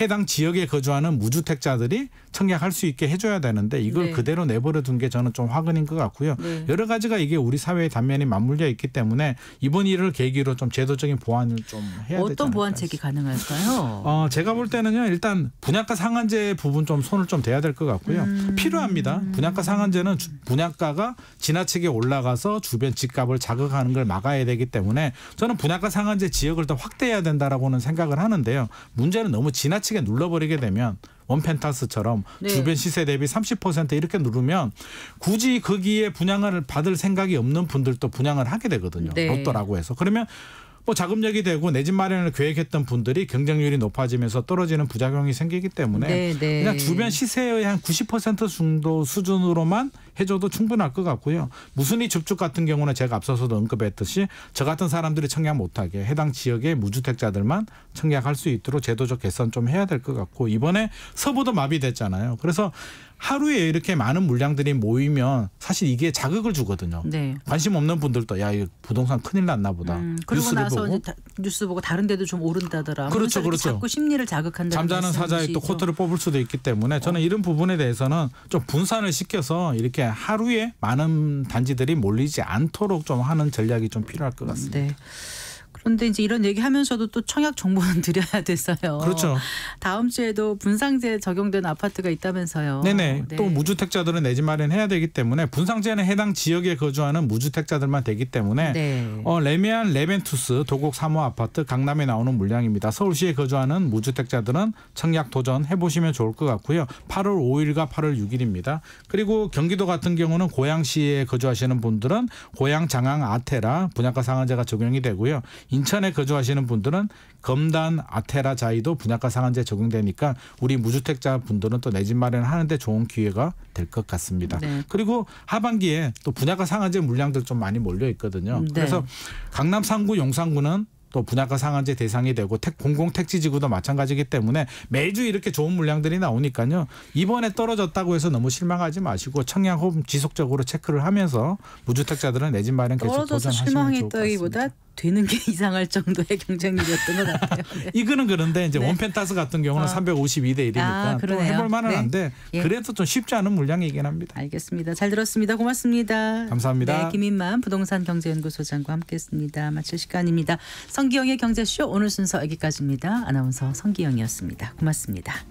해당 지역에 거주하는 무주택자들이 청약할 수 있게 해줘야 되는데 이걸 네. 그대로 내버려 둔 게 저는 좀 화근인 것 같고요. 네. 여러 가지가 이게 우리 사회의 단면이 맞물려 있기 때문에 이번 일을 계기로 좀 제도적인 보완을 좀 해야 되죠. 어떤 보완책이 가능할까요? 어, 제가 볼 때는요. 일단 분양가 상한제 부분 좀 손을 좀 대야 될 것 같고요. 음. 필요합니다. 분양가 상한제는 주, 분양가가 지나치게 올라가서 주변 집값을 자극하는 걸 막아야 되기 때문에 저는 분양가 상한제 지역을 더 확대해야 된다라고는 생각을 하는데요. 문제는 너무 지나치 게 지나치 눌러버리게 되면 원펜타스처럼 네. 주변 시세 대비 30% 이렇게 누르면 굳이 거기에 분양을 받을 생각이 없는 분들도 분양을 하게 되거든요. 네. 로또라고 해서. 그러면 뭐 자금력이 되고 내 집 마련을 계획했던 분들이 경쟁률이 높아지면서 떨어지는 부작용이 생기기 때문에 네네. 네. 그냥 주변 시세의 한 90% 정도 수준으로만 해줘도 충분할 것 같고요. 무슨이 줍줍 같은 경우는 제가 앞서서도 언급했듯이 저 같은 사람들이 청약 못하게 해당 지역의 무주택자들만 청약할 수 있도록 제도적 개선 좀 해야 될 것 같고 이번에 서부도 마비됐잖아요. 그래서 하루에 이렇게 많은 물량들이 모이면 사실 이게 자극을 주거든요. 네. 관심 없는 분들도 야, 이거 부동산 큰일 났나 보다. 음, 그러고 나서 보고. 다, 뉴스 보고 다른 데도 좀 오른다더라. 그렇죠. 그렇죠. 자꾸 심리를 자극한다. 잠자는 사자의 또 코트를 뽑을 수도 있기 때문에 저는 어. 이런 부분에 대해서는 좀 분산을 시켜서 이렇게 하루에 많은 단지들이 몰리지 않도록 좀 하는 전략이 좀 필요할 것 같습니다. 네. 그런데 이제 이런 얘기하면서도 또 청약 정보는 드려야 됐어요 그렇죠. 다음 주에도 분상제 적용된 아파트가 있다면서요. 네네. 네. 또 무주택자들은 내집 마련해야 되기 때문에 분상제는 해당 지역에 거주하는 무주택자들만 되기 때문에 네. 어, 레미안 레벤투스 도곡 3호 아파트 강남에 나오는 물량입니다. 서울시에 거주하는 무주택자들은 청약 도전 해보시면 좋을 것 같고요. 8월 5일과 8월 6일입니다. 그리고 경기도 같은 경우는 고양시에 거주하시는 분들은 고양 장항 아테라 분양가 상한제가 적용이 되고요. 인천에 거주하시는 분들은 검단 아테라 자이도 분양가 상한제 적용되니까 우리 무주택자 분들은 또 내 집 마련하는데 좋은 기회가 될 것 같습니다. 네. 그리고 하반기에 또 분양가 상한제 물량들 좀 많이 몰려 있거든요. 음, 네. 그래서 강남 3구 용산구는 또 분양가 상한제 대상이 되고 택, 공공 택지 지구도 마찬가지기 때문에 매주 이렇게 좋은 물량들이 나오니까요. 이번에 떨어졌다고 해서 너무 실망하지 마시고 청약 호 지속적으로 체크를 하면서 무주택자들은 내 집 마련 계속 도전하시면 좋을 것 같습니다. 되는 게 이상할 정도의 경쟁률이었던 것 같아요. 이거는 그런데 이제 네. 원펜타스 같은 경우는 어. 352대 1이니까 아, 또 해볼 만은 한데 네. 예. 그래도 좀 쉽지 않은 물량이긴 합니다. 알겠습니다. 잘 들었습니다. 고맙습니다. 감사합니다. 네, 김인만 부동산 경제연구소장과 함께했습니다. 마칠 시간입니다. 성기영의 경제쇼 오늘 순서 여기까지입니다. 아나운서 성기영이었습니다. 고맙습니다.